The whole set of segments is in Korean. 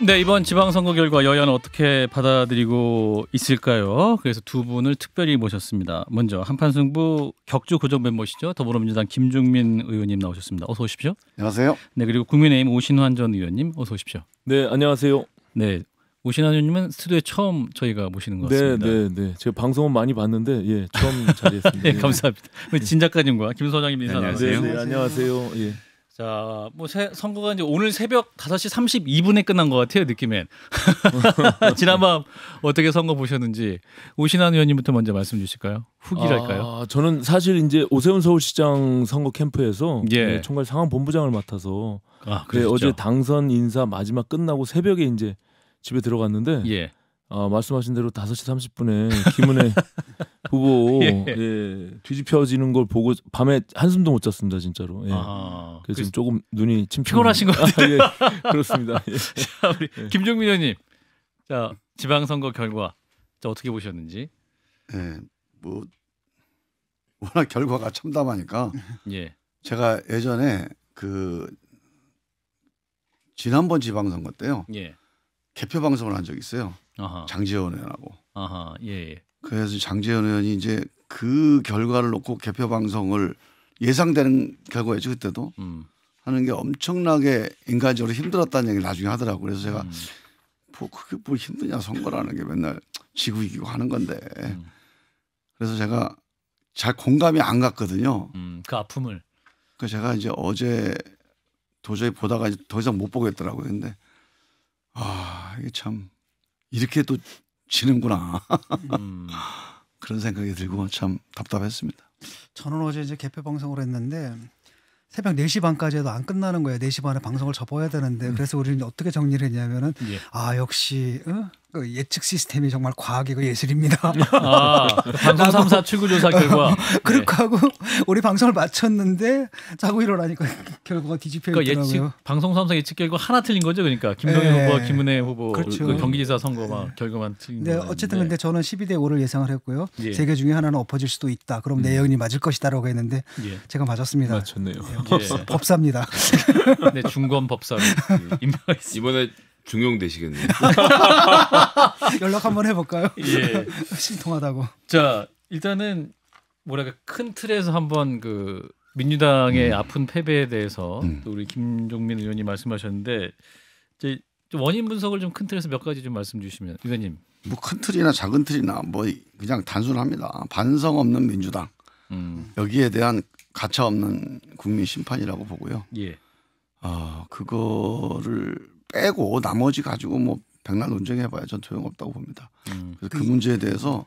네 이번 지방선거 결과 여야는 어떻게 받아들이고 있을까요? 그래서 두 분을 특별히 모셨습니다. 먼저 한판승부 격주 고정 멤버시죠 더불어민주당 김종민 의원님 나오셨습니다. 어서 오십시오. 안녕하세요. 네 그리고 국민의힘 오신환 전 의원님 어서 오십시오. 네 안녕하세요. 네 오신환 의원님은 스튜디오에 처음 저희가 모시는 것 같습니다. 네, 네, 네. 제가 방송은 많이 봤는데 예 처음 자리했습니다. 네, 예. 감사합니다. 진 작가님과 김 소장님 인사 나세요 네, 네, 네, 안녕하세요. 예. 자, 뭐 새, 선거가 이제 오늘 새벽 5시 32분에 끝난 것 같아요, 느낌엔. 지난밤 어떻게 선거 보셨는지 오신환 의원님부터 먼저 말씀 주실까요? 후기랄까요? 아, 저는 사실 이제 오세훈 서울시장 선거 캠프에서 예. 네, 총괄 상황 본부장을 맡아서 아, 그래 네, 어제 당선 인사 마지막 끝나고 새벽에 이제 집에 들어갔는데 예. 어, 말씀하신 대로 5시 30분에 김은혜 후보 예. 예. 뒤집혀지는 걸 보고 밤에 한숨도 못 잤습니다 진짜로. 예. 아, 그래서 지금 조금 눈이 침 피곤하신 것 같아요. 예. 그렇습니다. 예. 자, 우리 예. 김종민 의원님, 자 지방선거 결과 자, 어떻게 보셨는지? 예, 뭐 워낙 결과가 참담하니까. 예. 제가 예전에 그 지난번 지방선거 때요. 예. 개표 방송을 한 적이 있어요. 아하. 장재원 의원하고. 아하. 예, 예. 그래서 장재원 의원이 이제 그 결과를 놓고 개표 방송을 예상되는 결과였죠 그때도 음. 하는 게 엄청나게 인간적으로 힘들었다는 얘기를 나중에 하더라고 그래서 제가 음. 뭐 그게 뭐 힘드냐 선거라는 게 맨날 지구 이기고 하는 건데 음. 그래서 제가 잘 공감이 안 갔거든요 음, 그 아픔을 그 제가 이제 어제 도저히 보다가 더 이상 못 보겠더라고요 근데 아 이게 참 이렇게 또 지는구나. 음. 그런 생각이 들고 참 답답했습니다. 저는 어제 이제 개표 방송을 했는데 새벽 4시 반까지 해도 안 끝나는 거예요. 4시 반에 방송을 접어야 되는데 음. 그래서 우리는 어떻게 정리를 했냐면은 예. 아, 역시 어? 그 예측 시스템이 정말 과학이고 그 예술입니다. 아, 그 방송 3사 출구조사 결과. 네. 그렇게 네. 하고 우리 방송을 마쳤는데 자고 일어나니까 결과가 뒤집혀 그러니까 있더라고요. 예측, 방송 3사 예측 결과 하나 틀린 거죠. 그러니까 김동연 네. 후보 김은혜 후보 그렇죠. 그 경기지사 선거 막 네. 결과만 틀린 네, 어쨌든 근데 저는 12대 5를 예상을 했고요. 예. 세개 중에 하나는 엎어질 수도 있다. 그럼 음. 내 예언이 맞을 것이다라고 했는데 예. 제가 맞았습니다. 맞췄네요. 예. 예. 법사입니다. 네, 중검 법사로 니다 이번에 중용되시겠네요. 연락 한번 해볼까요? 예. 신통하다고. 자, 일단은 뭐랄까 큰 틀에서 한번 그 민주당의 음. 아픈 패배에 대해서 음. 또 우리 김종민 의원이 말씀하셨는데 이제 원인 분석을 좀 큰 틀에서 몇 가지 좀 말씀 주시면 의원님. 뭐 큰 틀이나 작은 틀이나 뭐 그냥 단순합니다. 반성 없는 민주당 음. 여기에 대한 가차 없는 국민 심판이라고 보고요. 예. 아 그거를 빼고 나머지 가지고 뭐 백날 논쟁해봐야 전 소용없다고 봅니다. 음. 그래서 그, 그 문제에 대해서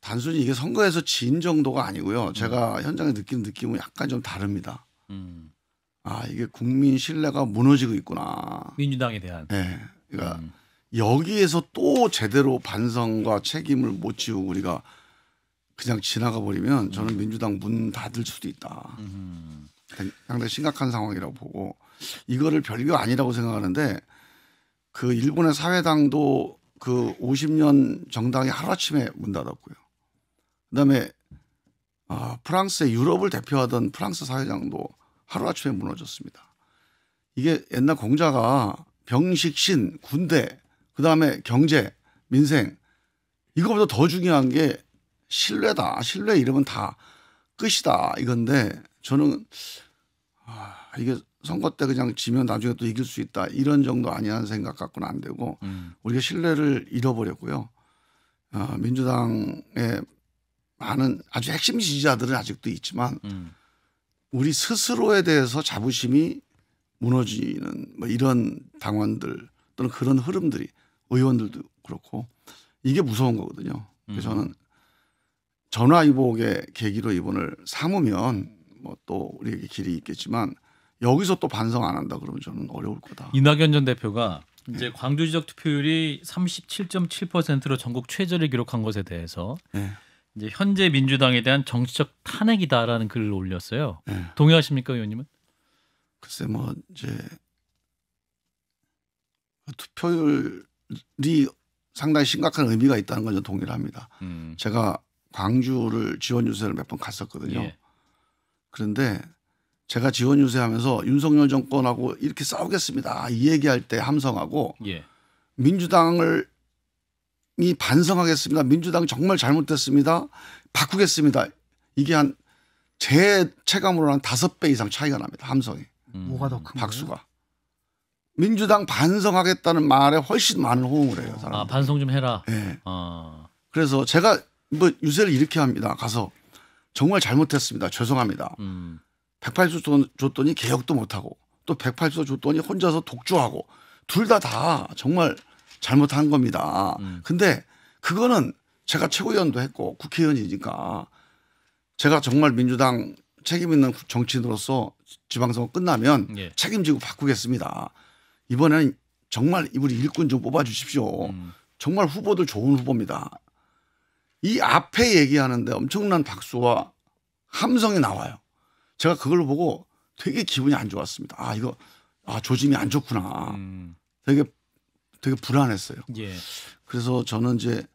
단순히 이게 선거에서 진 정도가 아니고요. 제가 음. 현장에 느낀 느낌은 약간 좀 다릅니다. 음. 아 이게 국민 신뢰가 무너지고 있구나. 민주당에 대한. 네. 그러니까 음. 여기에서 또 제대로 반성과 책임을 못 지우고 우리가 그냥 지나가 버리면 저는 음. 민주당 문 닫을 수도 있다. 음. 상당히 심각한 상황이라고 보고 이거를 별거 아니라고 생각하는데 그 일본의 사회당도 그 50년 정당이 하루아침에 문 닫았고요. 그다음에 아, 프랑스의 유럽을 대표하던 프랑스 사회당도 하루아침에 무너졌습니다. 이게 옛날 공자가 병식신, 군대, 그다음에 경제, 민생 이거보다 더 중요한 게 신뢰다. 신뢰 이름은 다 끝이다 이건데 저는 아, 이게 선거 때 그냥 지면 나중에 또 이길 수 있다 이런 정도 아니라는 생각 갖고는 안 되고 음. 우리가 신뢰를 잃어버렸고요. 어, 민주당의 많은 아주 핵심 지지자들은 아직도 있지만 음. 우리 스스로에 대해서 자부심이 무너지는 뭐 이런 당원들 또는 그런 흐름들이 의원들도 그렇고 이게 무서운 거거든요. 그래서 음. 저는 전화 위복의 계기로 이번을 삼으면 뭐 또 우리에게 길이 있겠지만 여기서 또 반성 안 한다 그러면 저는 어려울 거다. 이낙연 전 대표가 네. 이제 광주 지역 투표율이 37.7%로 전국 최저를 기록한 것에 대해서 네. 이제 현재 민주당에 대한 정치적 탄핵이다라는 글을 올렸어요. 네. 동의하십니까, 의원님은? 글쎄 뭐 이제 투표율이 상당히 심각한 의미가 있다는 건 동의를 합니다. 음. 제가 광주를 지원 유세를 몇 번 갔었거든요. 예. 그런데 제가 지원 유세하면서 윤석열 정권하고 이렇게 싸우겠습니다. 아, 이 얘기할 때 함성하고 예. 민주당을 이 반성하겠습니다. 민주당 정말 잘못됐습니다. 바꾸겠습니다. 이게 한 제 체감으로 한 다섯 배 이상 차이가 납니다. 함성이. 음. 뭐가 더 큰? 박수가. 거예요? 민주당 반성하겠다는 말에 훨씬 많은 호응을 해요. 사람. 아 반성 좀 해라. 예. 네. 어. 그래서 제가 뭐 유세를 이렇게 합니다. 가서 정말 잘못했습니다. 죄송합니다. 음. 180도 줬더니 개혁도 못하고 또 180도 줬더니 혼자서 독주하고 둘 다다 다 정말 잘못한 겁니다. 음. 근데 그거는 제가 최고위원도 했고 국회의원이니까 제가 정말 민주당 책임 있는 정치인으로서 지방선거 끝나면 예. 책임지고 바꾸겠습니다. 이번에는 정말 우리 일꾼 좀 뽑아 주십시오. 음. 정말 후보들 좋은 후보입니다. 이 앞에 얘기하는데 엄청난 박수와 함성이 나와요. 제가 그걸 보고 되게 기분이 안 좋았습니다. 아 이거 아 조짐이 안 좋구나. 음. 되게 되게 불안했어요. 예. 그래서 저는 이제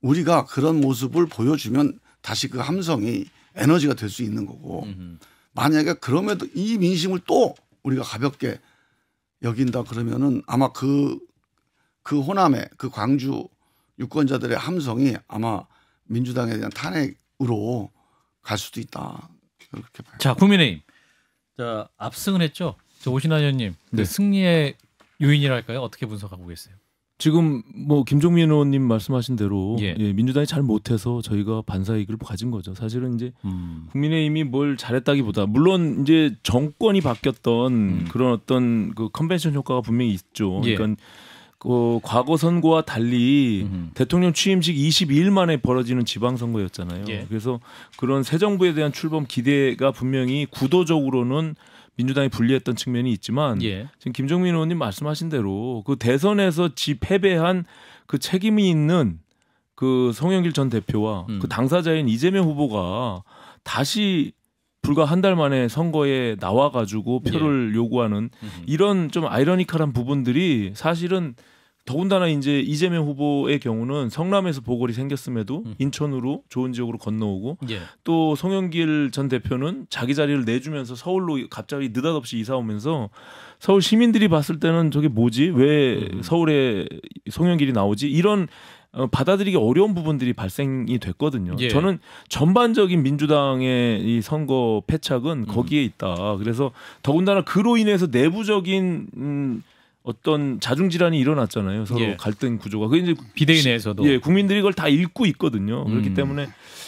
우리가 그런 모습을 보여주면 다시 그 함성이 에너지가 될 수 있는 거고 음흠. 만약에 그럼에도 이 민심을 또 우리가 가볍게 여긴다 그러면은 아마 그그 그 호남의 그 광주 유권자들의 함성이 아마 민주당에 대한 탄핵으로 갈 수도 있다. 그렇게 봐요. 자 국민의힘 자 압승을 했죠. 저 오신환 의원님 네. 그 승리의 요인이랄까요? 어떻게 분석하고 계세요? 지금 뭐 김종민 의원님 말씀하신 대로 예. 예 민주당이 잘 못해서 저희가 반사 이익을 가진 거죠. 사실은 이제 음. 국민의힘이 뭘 잘했다기보다 물론 이제 정권이 바뀌었던 음. 그런 어떤 그 컨벤션 효과가 분명히 있죠. 예. 그러니까. 어, 과거 선거와 달리 음흠. 대통령 취임식 22일 만에 벌어지는 지방선거였잖아요. 예. 그래서 그런 새 정부에 대한 출범 기대가 분명히 구도적으로는 민주당이 불리했던 측면이 있지만 예. 지금 김종민 의원님 말씀하신 대로 그 대선에서 지 패배한 그 책임이 있는 그 송영길 전 대표와 음. 그 당사자인 이재명 후보가 다시 불과 한 달 만에 선거에 나와가지고 표를 예. 요구하는 이런 좀 아이러니컬한 부분들이 사실은 더군다나 이제 이재명 후보의 경우는 성남에서 보궐이 생겼음에도 음. 인천으로 좋은 지역으로 건너오고 예. 또 송영길 전 대표는 자기 자리를 내주면서 서울로 갑자기 느닷없이 이사 오면서 서울 시민들이 봤을 때는 저게 뭐지 왜 음. 서울에 송영길이 나오지 이런 어, 받아들이기 어려운 부분들이 발생이 됐거든요. 예. 저는 전반적인 민주당의 이 선거 패착은 음. 거기에 있다. 그래서 더군다나 그로 인해서 내부적인 음, 어떤 자중 질환이 일어났잖아요. 서로 예. 갈등 구조가. 그 이제 비대위 내에서도 예, 국민들이 그걸 다 읽고 있거든요. 음. 그렇기 때문에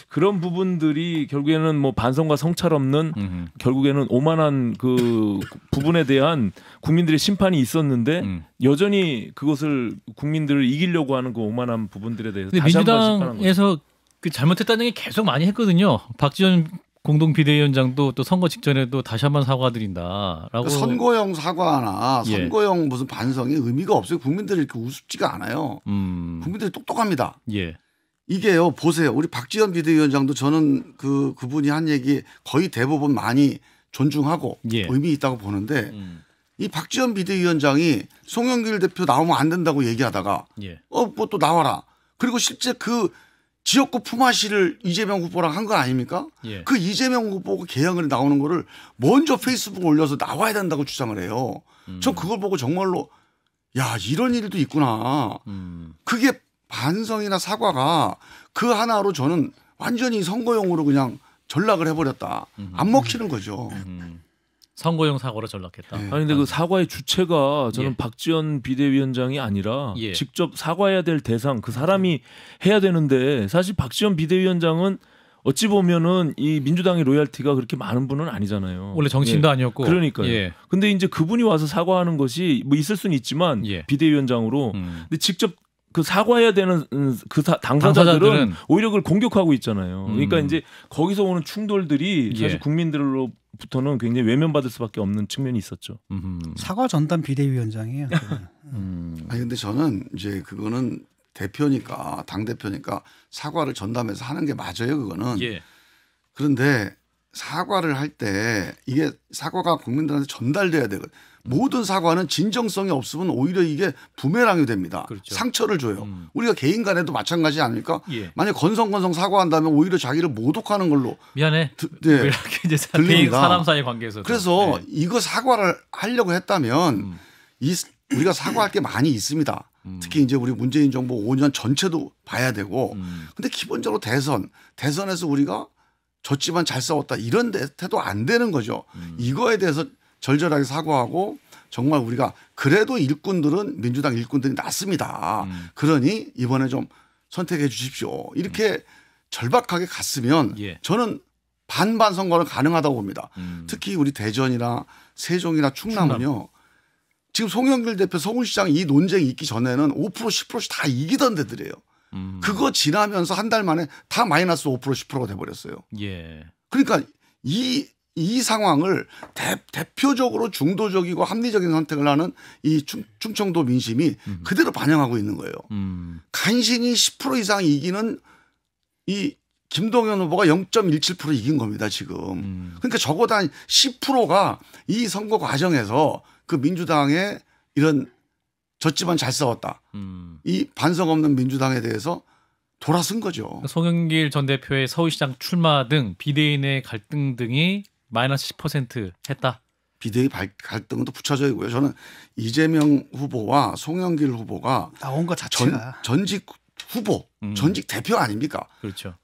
그런 부분들이 결국에는 뭐 반성과 성찰 없는 음 결국에는 오만한 그 부분에 대한 국민들의 심판이 있었는데 음. 여전히 그것을 국민들을 이기려고 하는 그 오만한 부분들에 대해서 다시 한번 심판한 거죠. 민주당에서 그 잘못했다는 게 계속 많이 했거든요. 박지원 공동 비대위원장도 또 선거 직전에도 다시 한번 사과드린다라고 선거용 사과나 예. 선거용 무슨 반성이 의미가 없어요. 국민들이 이렇게 우습지가 않아요. 음. 국민들이 똑똑합니다. 예. 이게요 보세요. 우리 박지원 비대위원장도 저는 그 그분이 한 얘기 거의 대부분 많이 존중하고 예. 의미 있다고 보는데 음. 이 박지원 비대위원장이 송영길 대표 나오면 안 된다고 얘기하다가 예. 어뭐또 나와라. 그리고 실제 그 지역구 품앗이를 이재명 후보랑 한 거 아닙니까? 예. 그 이재명 후보가 개항을 나오는 거를 먼저 페이스북에 올려서 나와야 된다고 주장을 해요. 음. 저 그걸 보고 정말로 야 이런 일도 있구나. 음. 그게 반성이나 사과가 그 하나로 저는 완전히 선거용으로 그냥 전락을 해버렸다. 안 먹히는 거죠. 음. 선거용 사고로 전락했다. 예. 아니 근데 그 사과의 주체가 저는 예. 박지원 비대위원장이 아니라 예. 직접 사과해야 될 대상 그 사람이 해야 되는데 사실 박지원 비대위원장은 어찌 보면은 이 민주당의 로열티가 그렇게 많은 분은 아니잖아요. 원래 정치인도 예. 아니었고. 그러니까요. 예. 근데 이제 그분이 와서 사과하는 것이 뭐 있을 수는 있지만 예. 비대위원장으로 음. 근데 직접 그 사과해야 되는 그 사, 당사자들은, 당사자들은, 오히려 그걸 공격하고 있잖아요. 그러니까 음. 그러니까 이제 거기서 오는 충돌들이 사실 예. 국민들로 부터는 굉장히 외면받을 수밖에 없는 측면이 있었죠. 음. 사과 전담 비대위원장이에요. 음. 아니 근데 저는 이제 그거는 대표니까 당 대표니까 사과를 전담해서 하는 게 맞아요. 그거는. 예. 그런데 사과를 할 때 이게 사과가 국민들한테 전달돼야 되거든. 모든 사과는 진정성이 없으면 오히려 이게 부메랑이 됩니다. 그렇죠. 상처를 줘요. 음. 우리가 개인 간에도 마찬가지 아닙니까? 예. 만약 건성건성 사과한다면 오히려 자기를 모독하는 걸로 미안해. 드, 네. 이제 사, 사람 사이 관계에서 그래서 네. 이거 사과를 하려고 했다면 음. 이 우리가 사과할 게 많이 있습니다. 음. 특히 이제 우리 문재인 정부 5년 전체도 봐야 되고 음. 근데 기본적으로 대선 대선에서 우리가 졌지만 잘 싸웠다 이런 태도 안 되는 거죠. 음. 이거에 대해서 절절하게 사과하고 정말 우리가 그래도 일꾼들은 민주당 일꾼들이 낫습니다. 음. 그러니 이번에 좀 선택해 주십시오. 이렇게 음. 절박하게 갔으면 예. 저는 반반 선거는 가능하다고 봅니다. 음. 특히 우리 대전이나 세종이나 충남은요. 충남. 지금 송영길 대표 서울시장 이 논쟁이 있기 전에는 5% 10%씩 다 이기던 데들이에요. 음. 그거 지나면서 한 달 만에 다 마이너스 5% 10%가 돼버렸어요. 예. 그러니까 이이 상황을 대, 표적으로 중도적이고 합리적인 선택을 하는 이 충, 청도 민심이 음. 그대로 반영하고 있는 거예요. 음. 간신히 10% 이상 이기는 이 김동연 후보가 0.17% 이긴 겁니다, 지금. 음. 그러니까 적어도 한 10%가 이 선거 과정에서 그 민주당의 이런 졌지만 잘 싸웠다. 음. 이 반성 없는 민주당에 대해서 돌아선 거죠. 송영길 전 대표의 서울시장 출마 등 비대인의 갈등 등이 마이너스 10% 했다. 비대위 갈등도 부차져 있고요. 저는 이재명 후보와 송영길 후보가 나온 것 자체가 전, 직 후보, 음. 전직 대표 아닙니까? 그렇죠.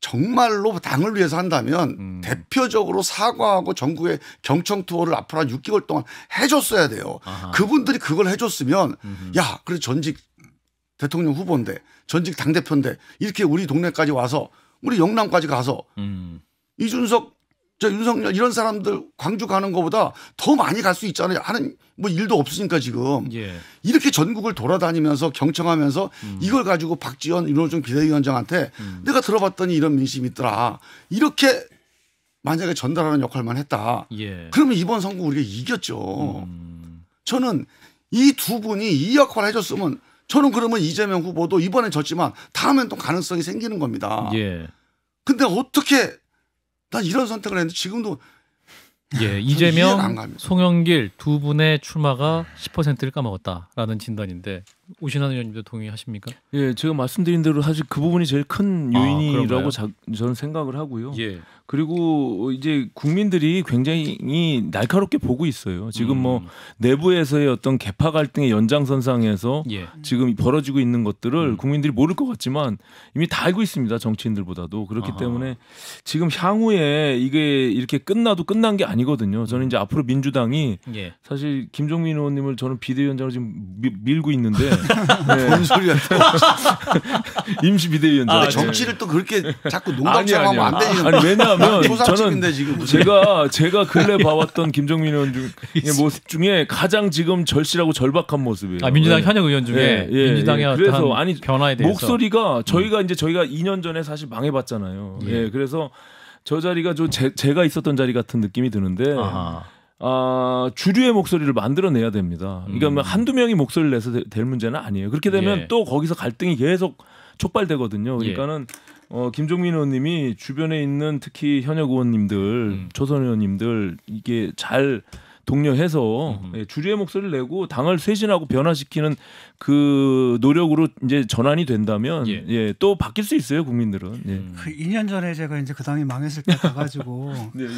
정말로 당을 위해서 한다면 음. 대표적으로 사과하고 전국의 경청 투어를 앞으로 한 6개월 동안 해줬어야 돼요. 아하. 그분들이 그걸 해줬으면 음흠. 야, 그래 전직 대통령 후보인데 전직 당 대표인데 이렇게 우리 동네까지 와서 우리 영남까지 가서 음. 이준석 저 윤석열 이런 사람들 광주 가는 것보다 더 많이 갈 수 있잖아요. 하는 뭐 일도 없으니까 지금 예. 이렇게 전국을 돌아다니면서 경청하면서 음. 이걸 가지고 박지원 윤호중 비대위원장한테 음. 내가 들어봤더니 이런 민심이 있더라. 이렇게 만약에 전달하는 역할만 했다. 예. 그러면 이번 선거 우리가 이겼죠. 음. 저는 이 두 분이 이 역할을 해줬으면 저는 그러면 이재명 후보도 이번에 졌지만 다음엔 또 가능성이 생기는 겁니다. 예. 근데 어떻게 나 이런 선택을 했는데 지금도 예, 이재명, 송영길 두 분의 출마가 10%를 까먹었다라는 진단인데 오신환 의원님도 동의하십니까? 예, 제가 말씀드린 대로 사실 그 부분이 제일 큰 아, 요인이라고 아, 자, 저는 생각을 하고요. 예. 그리고 이제 국민들이 굉장히 날카롭게 보고 있어요. 지금 뭐 음. 뭐 내부에서의 어떤 개파 갈등의 연장선상에서 예. 지금 벌어지고 있는 것들을 음. 국민들이 모를 것 같지만 이미 다 알고 있습니다. 정치인들보다도 그렇기 아하. 때문에 지금 향후에 이게 이렇게 끝나도 끝난 게 아니거든요. 저는 음. 이제 앞으로 민주당이 예. 사실 김종민 의원님을 저는 비대위원장으로 지금 밀고 있는데 네. 뭔 소리야? 임시 비대위원장. 아, 아 네. 정치를 또 그렇게 자꾸 농담처럼 하면 안 되지. 아니 왜냐하면 저는 지금. 제가 제가 근래 봐왔던 김종민 의원 중의 모습 중에 가장 지금 절실하고 절박한 모습이에요. 아 민주당 네. 현역 의원 중에 네. 민주당의 그래서 아니 변화에 대해서 목소리가 음. 저희가 이제 저희가 2년 전에 사실 망해봤잖아요. 예, 그래서 저 자리가 저 제, 제가 있었던 자리 같은 느낌이 드는데. 아하. 아, 주류의 목소리를 만들어내야 됩니다. 그러니까 뭐 음. 한두 명이 목소리를 내서 될 문제는 아니에요. 그렇게 되면 예. 또 거기서 갈등이 계속 촉발되거든요. 그러니까는 어, 김종민 의원님이 주변에 있는 특히 현역 의원님들, 음. 초선 의원님들 이게 잘 독려해서 음. 예, 주류의 목소리를 내고 당을 쇄신하고 변화시키는 그 노력으로 이제 전환이 된다면 예. 예. 또 바뀔 수 있어요 국민들은. 예. 음. 그 2년 전에 제가 이제 그 당이 망했을 때 가가지고 네, 예.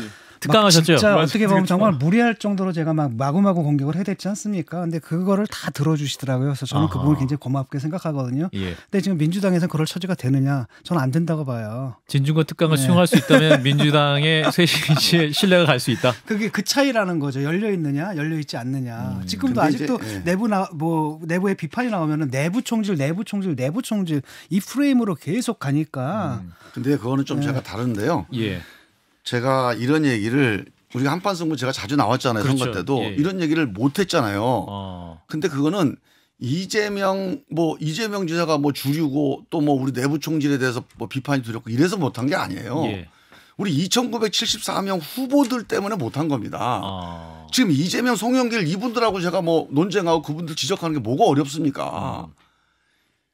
특강하셨죠. 진짜 맞아, 어떻게 보면 정말 무리할 정도로 제가 막 마구마구 공격을 해댔지 않습니까? 근데 그거를 다 들어주시더라고요. 그래서 저는 그 아하. 그 부분을 굉장히 고맙게 생각하거든요. 예. 근데 지금 민주당에서 그럴 처지가 되느냐? 저는 안 된다고 봐요. 진중권 특강을 네. 수용할 수 있다면 민주당의 쇄신 씨의 신뢰가 갈 수 있다. 그게 그 차이라는 거죠. 열려 있느냐, 열려 있지 않느냐. 음, 지금도 아직도 이제, 예. 내부 나, 뭐 내부의 비판 비판이 나오면은 내부 총질, 내부 총질, 내부 총질 이 프레임으로 계속 가니까. 음. 근데 그거는 좀 네. 제가 다른데요. 예. 제가 이런 얘기를 우리가 한판 승부 제가 자주 나왔잖아요. 그렇죠. 선거 때도 예. 예. 이런 얘기를 못 했잖아요. 어. 근데 그거는 이재명 뭐 이재명 지사가 뭐 줄이고 또 뭐 우리 내부 총질에 대해서 뭐 비판이 두렵고 이래서 못한 게 아니에요. 예. 우리 2,974명 후보들 때문에 못한 겁니다. 어. 지금 이재명, 송영길 이분들하고 제가 뭐 논쟁하고 그분들 지적하는 게 뭐가 어렵습니까? 음.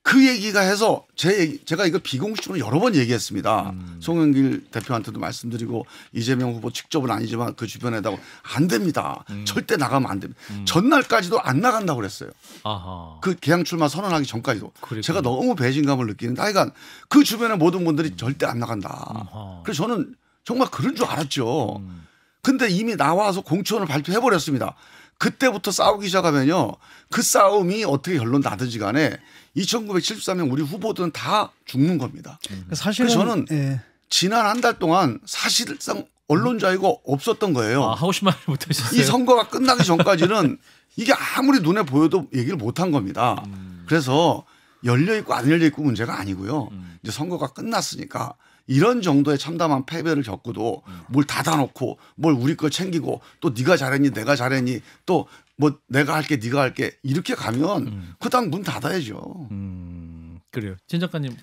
그 얘기가 해서 제 얘기, 제가 이걸 비공식적으로 여러 번 얘기했습니다. 음. 송영길 대표한테도 말씀드리고 이재명 후보 직접은 아니지만 그 주변에다가 안 됩니다. 음. 절대 나가면 안 됩니다. 음. 전날까지도 안 나간다고 그랬어요. 아하. 그 개항 출마 선언하기 전까지도 그랬군요. 제가 너무 배신감을 느끼는데 하여간 그 주변의 모든 분들이 절대 안 나간다. 아하. 그래서 저는 정말 그런 줄 알았죠. 음. 근데 이미 나와서 공천을 발표해 버렸습니다. 그때부터 싸우기 시작하면요. 그 싸움이 어떻게 결론 나든지 간에 2 9 7 3년 우리 후보들은 다 죽는 겁니다. 음. 사실 저는 예. 지난 한 달 동안 사실상 언론 자유가 없었던 거예요. 아, 하고 싶은 말을 못 하셨어요. 이 선거가 끝나기 전까지는 이게 아무리 눈에 보여도 얘기를 못한 겁니다. 음. 그래서 열려 있고 안 열려 있고 문제가 아니고요. 음. 이제 선거가 끝났으니까 이런 정도의 참담한 패배를 겪고도 음. 뭘 닫아놓고 뭘 우리 걸 챙기고 또 네가 잘했니 내가 잘했니 또뭐 내가 할게 네가 할게 이렇게 가면 음. 그당 문 닫아야죠. 음, 그래요. 진 작가님.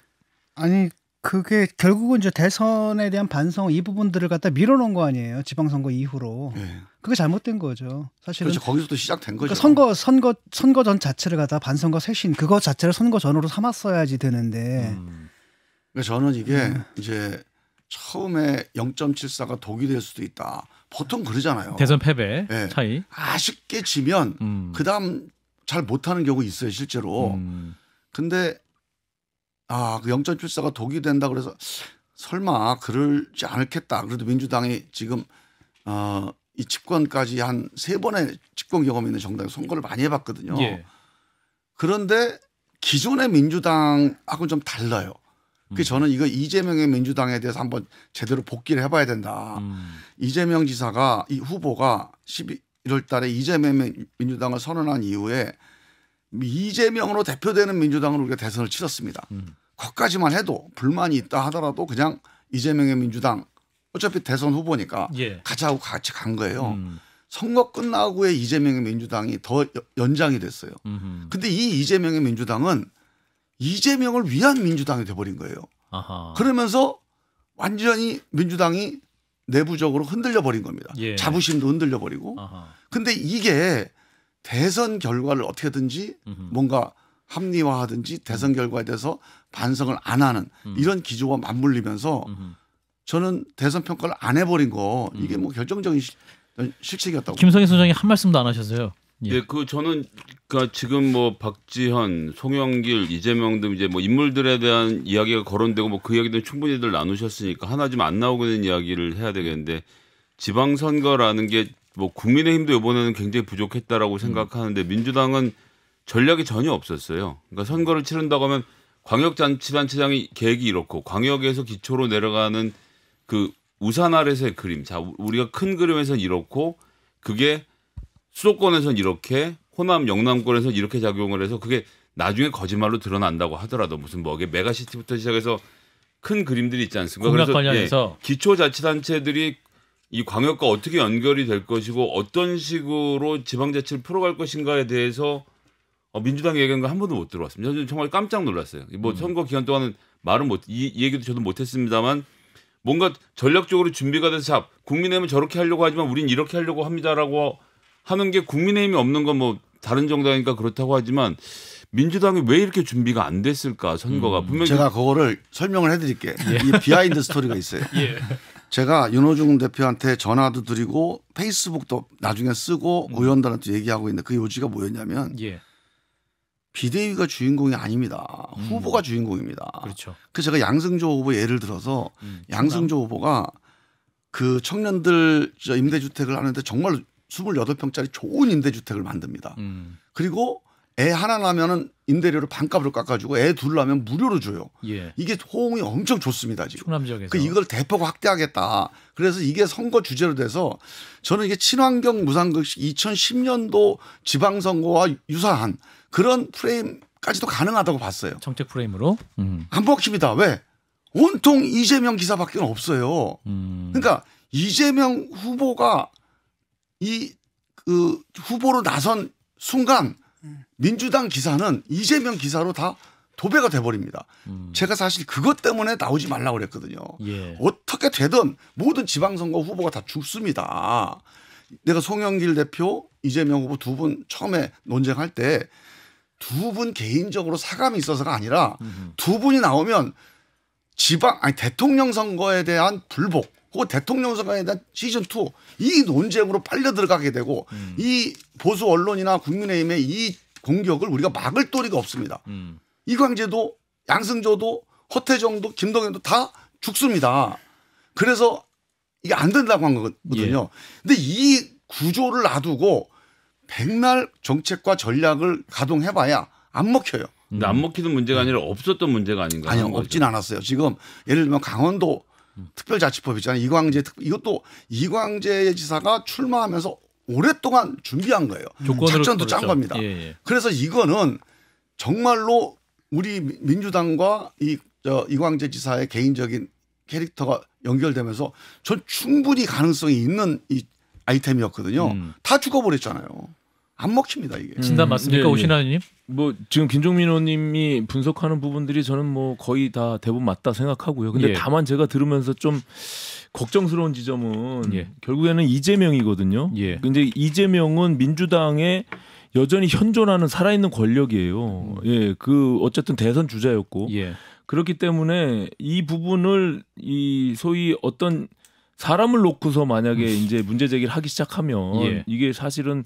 아니 그게 결국은 이제 대선에 대한 반성 이 부분들을 갖다 밀어놓은 거 아니에요 지방선거 이후로 네. 그게 잘못된 거죠 사실은 그렇죠. 거기서부 시작된 거죠 그러니까 선거 선거 선거 전 자체를 갖다 반성과 쇄신 그거 자체를 선거 전으로 삼았어야지 되는데 음. 그러니까 저는 이게 음. 이제 처음에 0.74가 독이 될 수도 있다. 보통 그러잖아요. 대선 패배 네. 차이. 아쉽게 지면 음. 그다음 잘 못하는 경우 있어요 실제로. 음. 근데 아그 0.74가 독이 된다 그래서 설마 그럴지 않겠다. 그래도 민주당이 지금 어, 이 집권까지 한 세 번의 집권 경험 이 있는 정당이 선거를 많이 해봤거든요. 예. 그런데 기존의 민주당하고 는좀 달라요. 음. 그 저는 이거 이재명의 민주당에 대해서 한번 제대로 복귀를 해봐야 된다. 음. 이재명 지사가 이 후보가 11월 달에 이재명 민주당을 선언한 이후에 이재명으로 대표되는 민주당을 우리가 대선을 치렀습니다. 음. 거까지만 해도 불만이 있다 하더라도 그냥 이재명의 민주당 어차피 대선 후보니까 예. 가자고 같이 간 거예요. 음. 선거 끝나고의 이재명의 민주당이 더 연장이 됐어요. 음흠. 근데 이 이재명의 민주당은 이재명을 위한 민주당이 돼버린 거예요. 아하. 그러면서 완전히 민주당이 내부적으로 흔들려 버린 겁니다. 예. 자부심도 흔들려 버리고. 근데 이게 대선 결과를 어떻게든지 음흠. 뭔가 합리화하든지 대선 음. 결과에 대해서 반성을 안 하는 음. 이런 기조와 맞물리면서 음흠. 저는 대선 평가를 안 해버린 거 이게 음. 뭐 결정적인 시, 실책이었다고. 김성희 소장이 한 말씀도 안 하셨어요. 예. 네, 그 저는 그니까 지금 뭐 박지현, 송영길, 이재명 등 이제 뭐 인물들에 대한 이야기가 거론되고 뭐 그이야기들 충분히들 나누셨으니까 하나 좀 안 나오고 있는 이야기를 해야 되겠는데 지방선거라는 게 뭐 국민의힘도 이번에는 굉장히 부족했다라고 음. 생각하는데 음. 민주당은 전략이 전혀 없었어요. 그러니까 선거를 치른다고 하면 광역자치단체장이 계획이 이렇고 광역에서 기초로 내려가는 그 우산 아래서의 그림. 자, 우리가 큰 그림에서는 이렇고 그게 수도권에서는 이렇게 호남 영남권에서 이렇게 작용을 해서 그게 나중에 거짓말로 드러난다고 하더라도 무슨 뭐 이게 메가시티부터 시작해서 큰 그림들이 있지 않습니까? 그래서 관련해서. 예, 기초자치단체들이 이 광역과 어떻게 연결이 될 것이고 어떤 식으로 지방자치를 풀어갈 것인가에 대해서 어, 민주당 얘기한 거 한 번도 못들어봤습니다 저는 정말 깜짝 놀랐어요. 뭐 음. 선거 기간 동안은 말은 못, 이, 이 얘기도 저도 못했습니다만 뭔가 전략적으로 준비가 돼서 잡 국민의힘은 저렇게 하려고 하지만 우린 이렇게 하려고 합니다라고 하는 게 국민의힘이 없는 건 뭐 다른 정당이니까 그렇다고 하지만 민주당이 왜 이렇게 준비가 안 됐을까 선거가 음, 분명히 제가 그거를 설명을 해드릴게 예. 이 비하인드 스토리가 있어요. 예. 제가 윤호중 대표한테 전화도 드리고 페이스북도 나중에 쓰고 음. 의원들한테 얘기하고 있는데 그 요지가 뭐였냐면 예. 비대위가 주인공이 아닙니다. 음. 후보가 주인공입니다. 그렇죠. 그 제가 양승조 후보 예를 들어서 음. 양승조 후보가 그 청년들 임대주택을 하는데 정말 28평짜리 좋은 임대주택을 만듭니다. 음. 그리고 애 하나 나면은 임대료를 반값으로 깎아주고 애 둘 나면 무료로 줘요. 예. 이게 호응이 엄청 좋습니다 지금. 충남 지역에서. 그 이걸 대폭 확대하겠다. 그래서 이게 선거 주제로 돼서 저는 이게 친환경 무상급식 2010년도 지방선거와 유사한 그런 프레임까지도 가능하다고 봤어요. 정책 프레임으로. 음. 한복심이다. 왜? 온통 이재명 기사밖에 없어요. 음. 그러니까 이재명 후보가 이그 후보로 나선 순간 음. 민주당 기사는 이재명 기사로 다 도배가 돼버립니다. 음. 제가 사실 그것 때문에 나오지 말라고 그랬거든요. 예. 어떻게 되든 모든 지방선거 후보가 다 죽습니다. 내가 송영길 대표, 이재명 후보 두 분 처음에 논쟁할 때 두 분 개인적으로 사감이 있어서가 아니라 두 분이 나오면 지방 아니 대통령 선거에 대한 불복 그 대통령 선거에 대한 시즌 2 이 논쟁으로 빨려 들어가게 되고 음. 이 보수 언론이나 국민의힘의 이 공격을 우리가 막을 도리가 없습니다. 음. 이광재도 양승조도 허태정도 김동연도 다 죽습니다. 그래서 이게 안 된다고 한 거거든요. 예. 근데 이 구조를 놔두고 백날 정책과 전략을 가동해봐야 안 먹혀요. 근데 안 먹히는 문제가 네. 아니라 없었던 문제가 아닌가요? 아니요, 없진 않았어요. 지금 예를 들면 강원도 특별자치법 있잖아요. 이광재 특, 이것도 이광재 지사가 출마하면서 오랫동안 준비한 거예요. 음. 작전도 그렇죠. 짠 겁니다. 예, 예. 그래서 이거는 정말로 우리 민주당과 이저 이광재 지사의 개인적인 캐릭터가 연결되면서 전 충분히 가능성이 있는 이 아이템이었거든요. 음. 다 죽어버렸잖아요. 안 먹힙니다 이게. 진단 맞습니까 음. 예, 예. 오신하님? 뭐 지금 김종민 의원님이 분석하는 부분들이 저는 뭐 거의 다 대부분 맞다 생각하고요. 근데 예. 다만 제가 들으면서 좀 걱정스러운 지점은 예. 결국에는 이재명이거든요. 예. 근데 이재명은 민주당의 여전히 현존하는 살아있는 권력이에요. 음. 예, 그 어쨌든 대선 주자였고 예. 그렇기 때문에 이 부분을 이 소위 어떤 사람을 놓고서 만약에 음. 이제 문제 제기를 하기 시작하면 예. 이게 사실은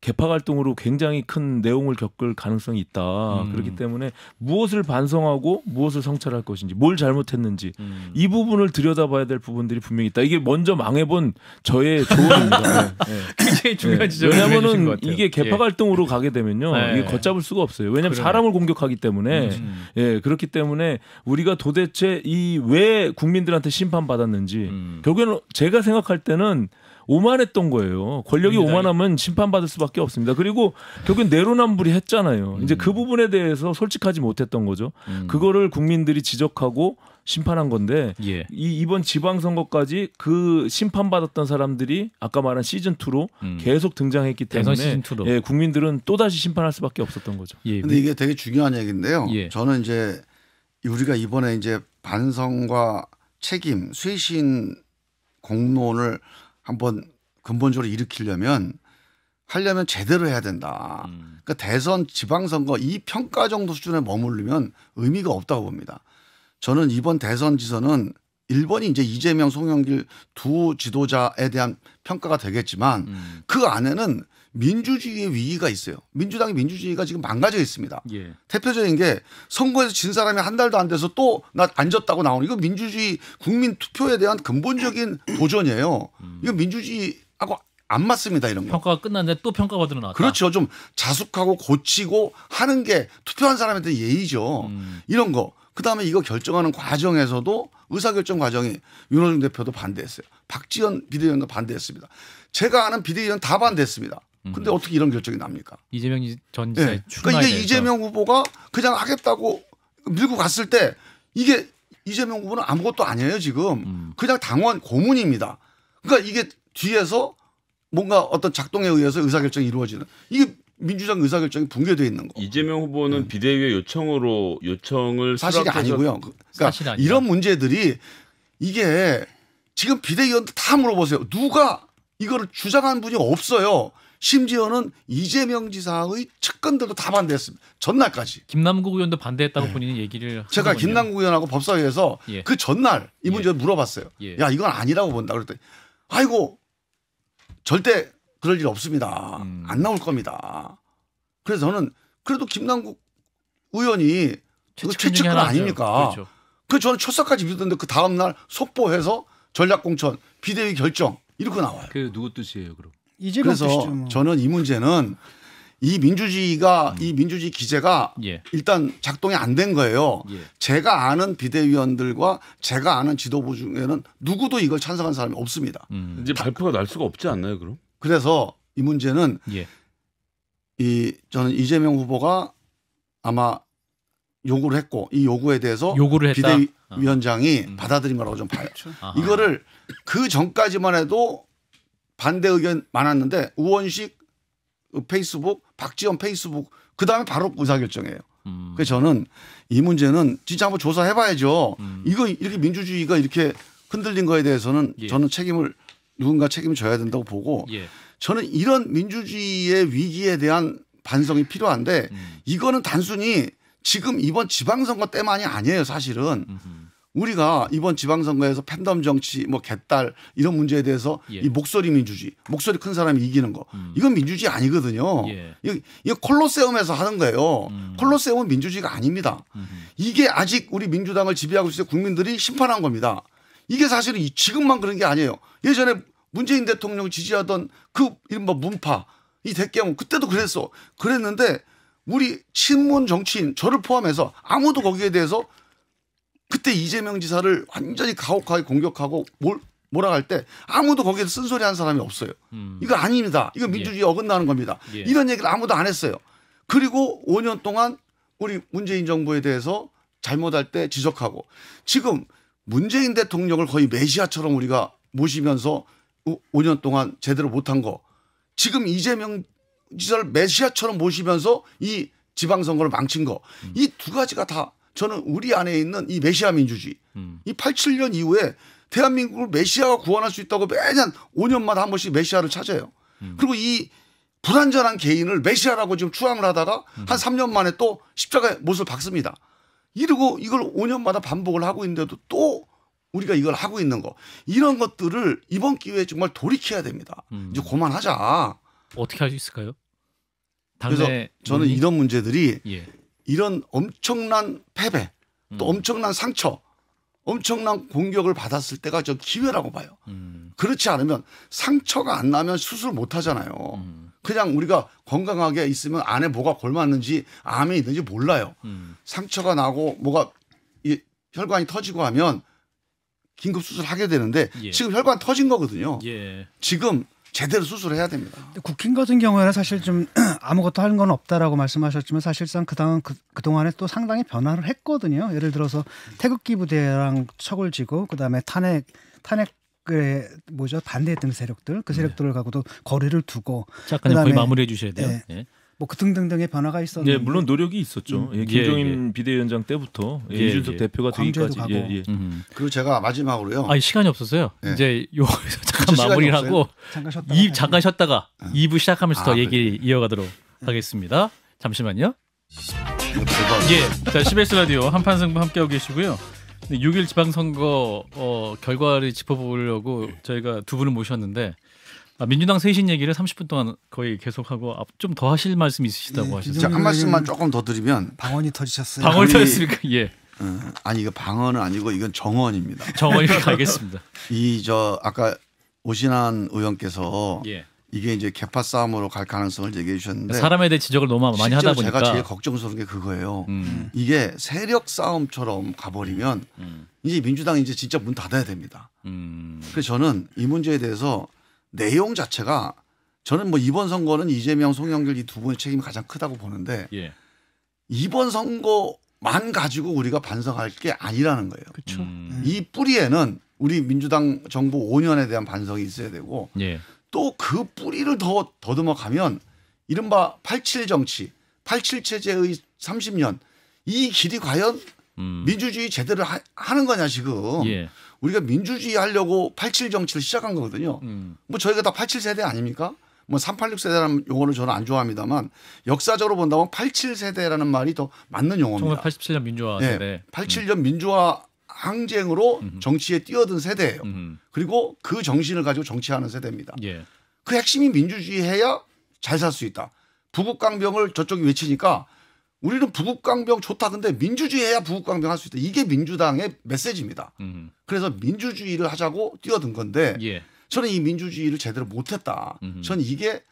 개파 활동으로 굉장히 큰 내용을 겪을 가능성이 있다. 음. 그렇기 때문에 무엇을 반성하고 무엇을 성찰할 것인지, 뭘 잘못했는지 음. 이 부분을 들여다봐야 될 부분들이 분명히 있다. 이게 먼저 망해본 저의 조언입니다. 네, 네. 굉장히 중요한 지점. 네. 왜냐하면 이게 개파 활동으로 예. 가게 되면요, 네. 이게 걷잡을 수가 없어요. 왜냐하면 그래 사람을 공격하기 때문에 음. 예 그렇기 때문에 우리가 도대체 이 왜 국민들한테 심판받았는지 음. 결국에는 제가 생각할 때는 오만했던 거예요. 권력이 오만하면 심판받을 수밖에 없습니다. 그리고 결국엔 내로남불이 했잖아요. 음. 이제 그 부분에 대해서 솔직하지 못했던 거죠. 음. 그거를 국민들이 지적하고 심판한 건데 예. 이 이번 지방선거까지 그 심판받았던 사람들이 아까 말한 시즌 2로 음. 계속 등장했기 때문에 예, 국민들은 또 다시 심판할 수밖에 없었던 거죠. 예. 근데 이게 되게 중요한 얘기인데요. 예. 저는 이제 우리가 이번에 이제 반성과 책임, 쇄신 공론을 한번 근본적으로 일으키려면 하려면 제대로 해야 된다. 음. 그러니까 대선 지방선거 이 평가 정도 수준에 머무르면 의미가 없다고 봅니다. 저는 이번 대선 지선은 일본이 이제 이재명, 송영길 두 지도자에 대한 평가가 되겠지만 음. 그 안에는 민주주의의 위기가 있어요. 민주당의 민주주의가 지금 망가져 있습니다. 예. 대표적인 게 선거에서 진 사람이 한 달도 안 돼서 또나안 졌다고 나오는 이거 민주주의 국민 투표에 대한 근본적인 도전이에요. 음. 이거 민주주의하고 안 맞습니다 이런 거. 평가가 끝났는데 또 평가받으러 나왔다. 그렇죠. 좀 자숙하고 고치고 하는 게 투표한 사람한테 예의죠. 음. 이런 거. 그다음에 이거 결정하는 과정에서도 의사결정 과정이 윤호중 대표도 반대했어요. 박지원 비대위원도 반대했습니다. 제가 아는 비대위원 다 반대했습니다. 음. 근데 어떻게 이런 결정이 납니까? 이재명 전지사 네. 예. 그러니까 이게 대해서. 이재명 후보가 그냥 하겠다고 밀고 갔을 때 이게 이재명 후보는 아무것도 아니에요 지금 음. 그냥 당원 고문입니다. 그러니까 이게 뒤에서 뭔가 어떤 작동에 의해서 의사결정이 이루어지는 이게 민주당 의사결정이 붕괴돼 있는 거. 이재명 후보는 네. 비대위의 요청으로 요청을 사실이 아니고요. 그러니까 이런 문제들이 이게 지금 비대위원 들다 물어보세요. 누가 이거를 주장한 분이 없어요. 심지어는 이재명 지사의 측근들도 다 반대했습니다. 전날까지. 김남국 의원도 반대했다고 네. 본인이 얘기를 제가 거군요. 김남국 의원하고 법사위에서 예. 그 전날 이 예. 문제를 예. 물어봤어요. 예. 야 이건 아니라고 본다 그랬더니 아이고 절대 그럴 일 없습니다. 음. 안 나올 겁니다. 그래서 저는 그래도 김남국 의원이 그 최측근 아닙니까? 그렇죠. 그 저는 출사까지 믿었는데 그 다음 날 속보해서 전략공천 비대위 결정 이렇게 나와요. 그 누구 뜻이에요, 그럼? 그래서 뭐. 저는 이 문제는 이 민주주의가 음. 이 민주주의 기제가 예. 일단 작동이 안 된 거예요. 예. 제가 아는 비대위원들과 제가 아는 지도부 중에는 누구도 이걸 찬성한 사람이 없습니다. 음. 이제 발표가 날 수가 없지 않나요, 그럼? 그래서 이 문제는 예. 이 저는 이재명 후보가 아마 요구를 했고 이 요구에 대해서 요구를 비대위원장이 아. 음. 받아들인 거라고 좀 봐요. 그렇죠. 이거를 그 전까지만 해도 반대 의견 많았는데 우원식 페이스북, 박지원 페이스북 그 다음에 바로 의사결정이에요. 음. 그래서 저는 이 문제는 진짜 한번 조사해봐야죠. 음. 이거 이렇게 민주주의가 이렇게 흔들린 거에 대해서는 예. 저는 책임을 누군가 책임을 져야 된다고 보고 예. 저는 이런 민주주의의 위기에 대한 반성이 필요한데 음. 이거는 단순히 지금 이번 지방선거 때만이 아니에요 사실은. 음흠. 우리가 이번 지방선거에서 팬덤 정치 뭐 개딸 이런 문제에 대해서 예. 이 목소리 민주주의 목소리 큰 사람이 이기는 거 음. 이건 민주주의 아니거든요. 예. 이거, 이거 콜로세움에서 하는 거예요. 음. 콜로세움은 민주주의가 아닙니다. 음 이게 아직 우리 민주당을 지배하고 있을 국민들이 심판한 겁니다. 이게 사실은 지금만 그런 게 아니에요. 예전에 문재인 대통령 지지하던 그 이른바 문파 이 대깨문 그때도 그랬어. 그랬는데 우리 친문 정치인 저를 포함해서 아무도 거기에 대해서 그때 이재명 지사를 완전히 가혹하게 공격하고 몰, 몰아갈 때 아무도 거기에 쓴소리 한 사람이 없어요. 음. 이거 아닙니다. 이거 민주주의 예. 어긋나는 겁니다. 예. 이런 얘기를 아무도 안 했어요. 그리고 5년 동안 우리 문재인 정부에 대해서 잘못할 때 지적하고 지금 문재인 대통령을 거의 메시아처럼 우리가 모시면서 5년 동안 제대로 못한 거 지금 이재명 지사를 메시아처럼 모시면서 이 지방선거를 망친 거 음. 이두 가지가 다 저는 우리 안에 있는 이 메시아 민주주의 음. 이 87년 이후에 대한민국을 메시아가 구원할 수 있다고 매년 5년마다 한 번씩 메시아를 찾아요. 음. 그리고 이 불완전한 개인을 메시아라고 지금 추앙을 하다가 음. 한 3년 만에 또 십자가에 못을 박습니다. 이러고 이걸 5년마다 반복을 하고 있는데도 또 우리가 이걸 하고 있는 거 이런 것들을 이번 기회에 정말 돌이켜야 됩니다. 음. 이제 그만하자. 어떻게 할 수 있을까요? 그래서 저는 이런 문제들이 예. 이런 엄청난 패배 또 음. 엄청난 상처 엄청난 공격을 받았을 때가 저 기회라고 봐요. 음. 그렇지 않으면 상처가 안 나면 수술 못 하잖아요. 음. 그냥 우리가 건강하게 있으면 안에 뭐가 골맞는지 암이 있는지 몰라요. 음. 상처가 나고 뭐가 이 혈관이 터지고 하면 긴급 수술하게 되는데 예. 지금 혈관 터진 거거든요. 예. 지금 제대로 수술해야 됩니다. 국힘 같은 경우에는 사실 좀 아무것도 하는 건 없다라고 말씀하셨지만 사실상 그당 그, 그동안에 또 상당히 변화를 했거든요. 예를 들어서 태극기 부대랑 척을 지고 그다음에 탄핵 탄핵 그 뭐죠 반대했던 세력들 그 세력들을 네. 가고도 거리를 두고 작가님 거의 마무리해 주셔야 돼요. 네. 네. 뭐그 등등등의 변화가 있었는데 예, 물론 노력이 있었죠. 예, 음. 예, 김종인 예, 비대위원장 때부터 예, 예 이준석 예. 대표가 되기까지. 예, 음. 그리고 제가 마지막으로요. 아 시간이 없었어요. 이제 요 잠깐 마무리 하고 잠깐 잠깐 쉬었다가 2부 시작하면서 아, 더 얘기 그래. 이어가도록 하겠습니다. 잠시만요. 예, 자 CBS 라디오 한판 승부 함께하고 계시고요. 6일 지방선거 어, 결과를 짚어보려고 저희가 두 분을 모셨는데 아, 민주당 쇄신 얘기를 30분 동안 거의 계속하고 좀 더 하실 말씀 있으시다고 네, 하셨죠. 한 말씀만 조금 더 드리면 방언이 터지셨어요. 방언이 터졌으니까 예. 음, 아니 이거 방언은 아니고 이건 정언입니다. 정언이니까 알겠습니다. 이 저 아까 오신환 의원께서 예. 이게 이제 개파 싸움으로 갈 가능성을 얘기해 주셨는데 사람에 대해 지적을 너무 많이 하다 보니까 제가 제일 걱정스러운 게 그거예요. 음. 이게 세력 싸움처럼 가버리면 음. 음. 이제 민주당 이제 진짜 문 닫아야 됩니다. 음. 그래서 저는 이 문제에 대해서 내용 자체가 저는 뭐 이번 선거는 이재명, 송영길 이 두 분의 책임이 가장 크다고 보는데 예. 이번 선거만 가지고 우리가 반성할 게 아니라는 거예요. 그렇죠. 음. 네. 이 뿌리에는 우리 민주당 정부 5년에 대한 반성이 있어야 되고 예. 또그 뿌리를 더 더듬어 가면 이른바 87 정치, 87 체제의 30년 이 길이 과연 음. 민주주의 제대로 하, 는 거냐 지금. 예. 우리가 민주주의 하려고 87 정치를 시작한 거거든요. 음. 뭐 저희가 다 87 세대 아닙니까? 뭐 386 세대라는 용어를 저는 안 좋아합니다만 역사적으로 본다면 87 세대라는 말이 더 맞는 용어입니다. 1987년 민주화 네, 세대. 네, 87년 음. 민주화 항쟁으로 음흠. 정치에 뛰어든 세대예요. 음흠. 그리고 그 정신을 가지고 정치하는 세대입니다. 예. 그 핵심이 민주주의해야 잘 살 수 있다. 부국강병을 저쪽이 외치니까 우리는 부국강병 좋다. 근데 민주주의해야 부국강병 할 수 있다. 이게 민주당의 메시지입니다. 음. 그래서 민주주의를 하자고 뛰어든 건데 예. 저는 이 민주주의를 제대로 못했다. 음흠. 저는 이게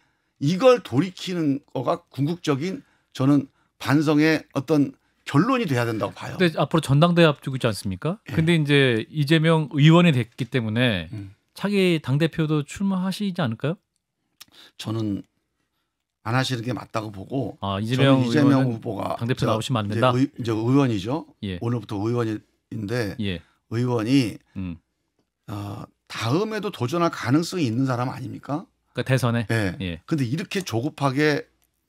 이걸 돌이키는 거가 궁극적인 저는 반성의 어떤 결론이 돼야 된다고 봐요. 근데 앞으로 전당대회 앞두고 있지 않습니까? 예. 근데 이제 이재명 의원이 됐기 때문에 음. 차기 당 대표도 출마하시지 않을까요? 저는 안 하시는 게 맞다고 보고 아, 이재명, 이재명 후보가 당대표 나오시면 안 된다. 이제, 의, 이제 의원이죠. 예. 오늘부터 의원인데 예. 의원이 음. 어, 다음에도 도전할 가능성이 있는 사람 아닙니까? 그 대선에. 예. 예. 근데 이렇게 조급하게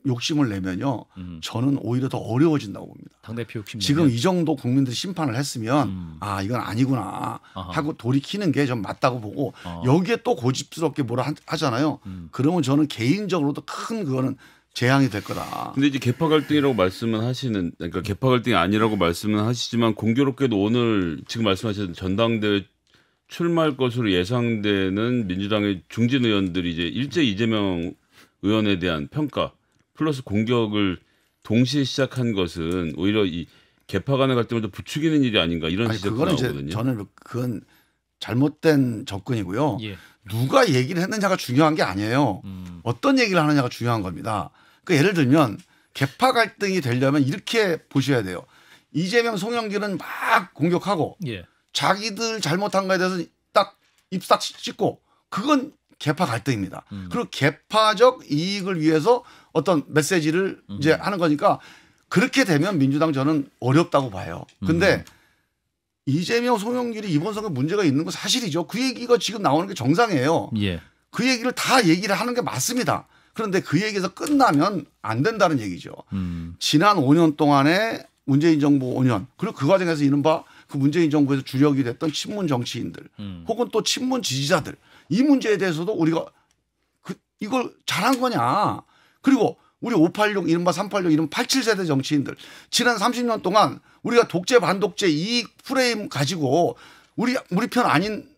욕심을 내면요. 음. 저는 오히려 더 어려워진다고 봅니다. 당대표 욕심 지금 이 정도 국민들이 심판을 했으면 음. 아 이건 아니구나 아하. 하고 돌이키는 게 좀 맞다고 보고 어. 여기에 또 고집스럽게 뭐라 하잖아요. 음. 그러면 저는 개인적으로도 큰 그거는 재앙이 될 거다. 근데 이제 개파 갈등이라고 말씀은 하시는 그러니까 개파 갈등이 아니라고 말씀은 하시지만 공교롭게도 오늘 지금 말씀하신 전당대회 출마할 것으로 예상되는 민주당의 중진 의원들이 이제 일제 이재명 의원에 대한 평가 플러스 공격을 동시에 시작한 것은 오히려 이 개파 간의 갈등을 더 부추기는 일이 아닌가 이런 아니, 지적도 나오거든요. 저는 그건 잘못된 접근이고요. 예. 누가 얘기를 했느냐가 중요한 게 아니에요. 음. 어떤 얘기를 하느냐가 중요한 겁니다. 그러니까 예를 들면 개파 갈등이 되려면 이렇게 보셔야 돼요. 이재명 송영길은 막 공격하고 예. 자기들 잘못한 거에 대해서 딱 입싹 씻고 그건 개파 갈등입니다. 음. 그리고 개파적 이익을 위해서 어떤 메시지를 음. 이제 하는 거니까 그렇게 되면 민주당 저는 어렵다고 봐요. 근데 음. 이재명, 송영길이 이번 선거 문제가 있는 건 사실이죠. 그 얘기가 지금 나오는 게 정상이에요. 예. 그 얘기를 다 얘기를 하는 게 맞습니다. 그런데 그 얘기에서 끝나면 안 된다는 얘기죠. 음. 지난 5년 동안에 문재인 정부 5년 그리고 그 과정에서 이른바 그 문재인 정부에서 주력이 됐던 친문 정치인들 음. 혹은 또 친문 지지자들 이 문제에 대해서도 우리가 그 이걸 잘한 거냐 그리고 우리 586 이른바 386 이른바 87세대 정치인들 지난 30년 동안 우리가 독재 반독재 이 프레임 가지고 우리 우리 편 아닌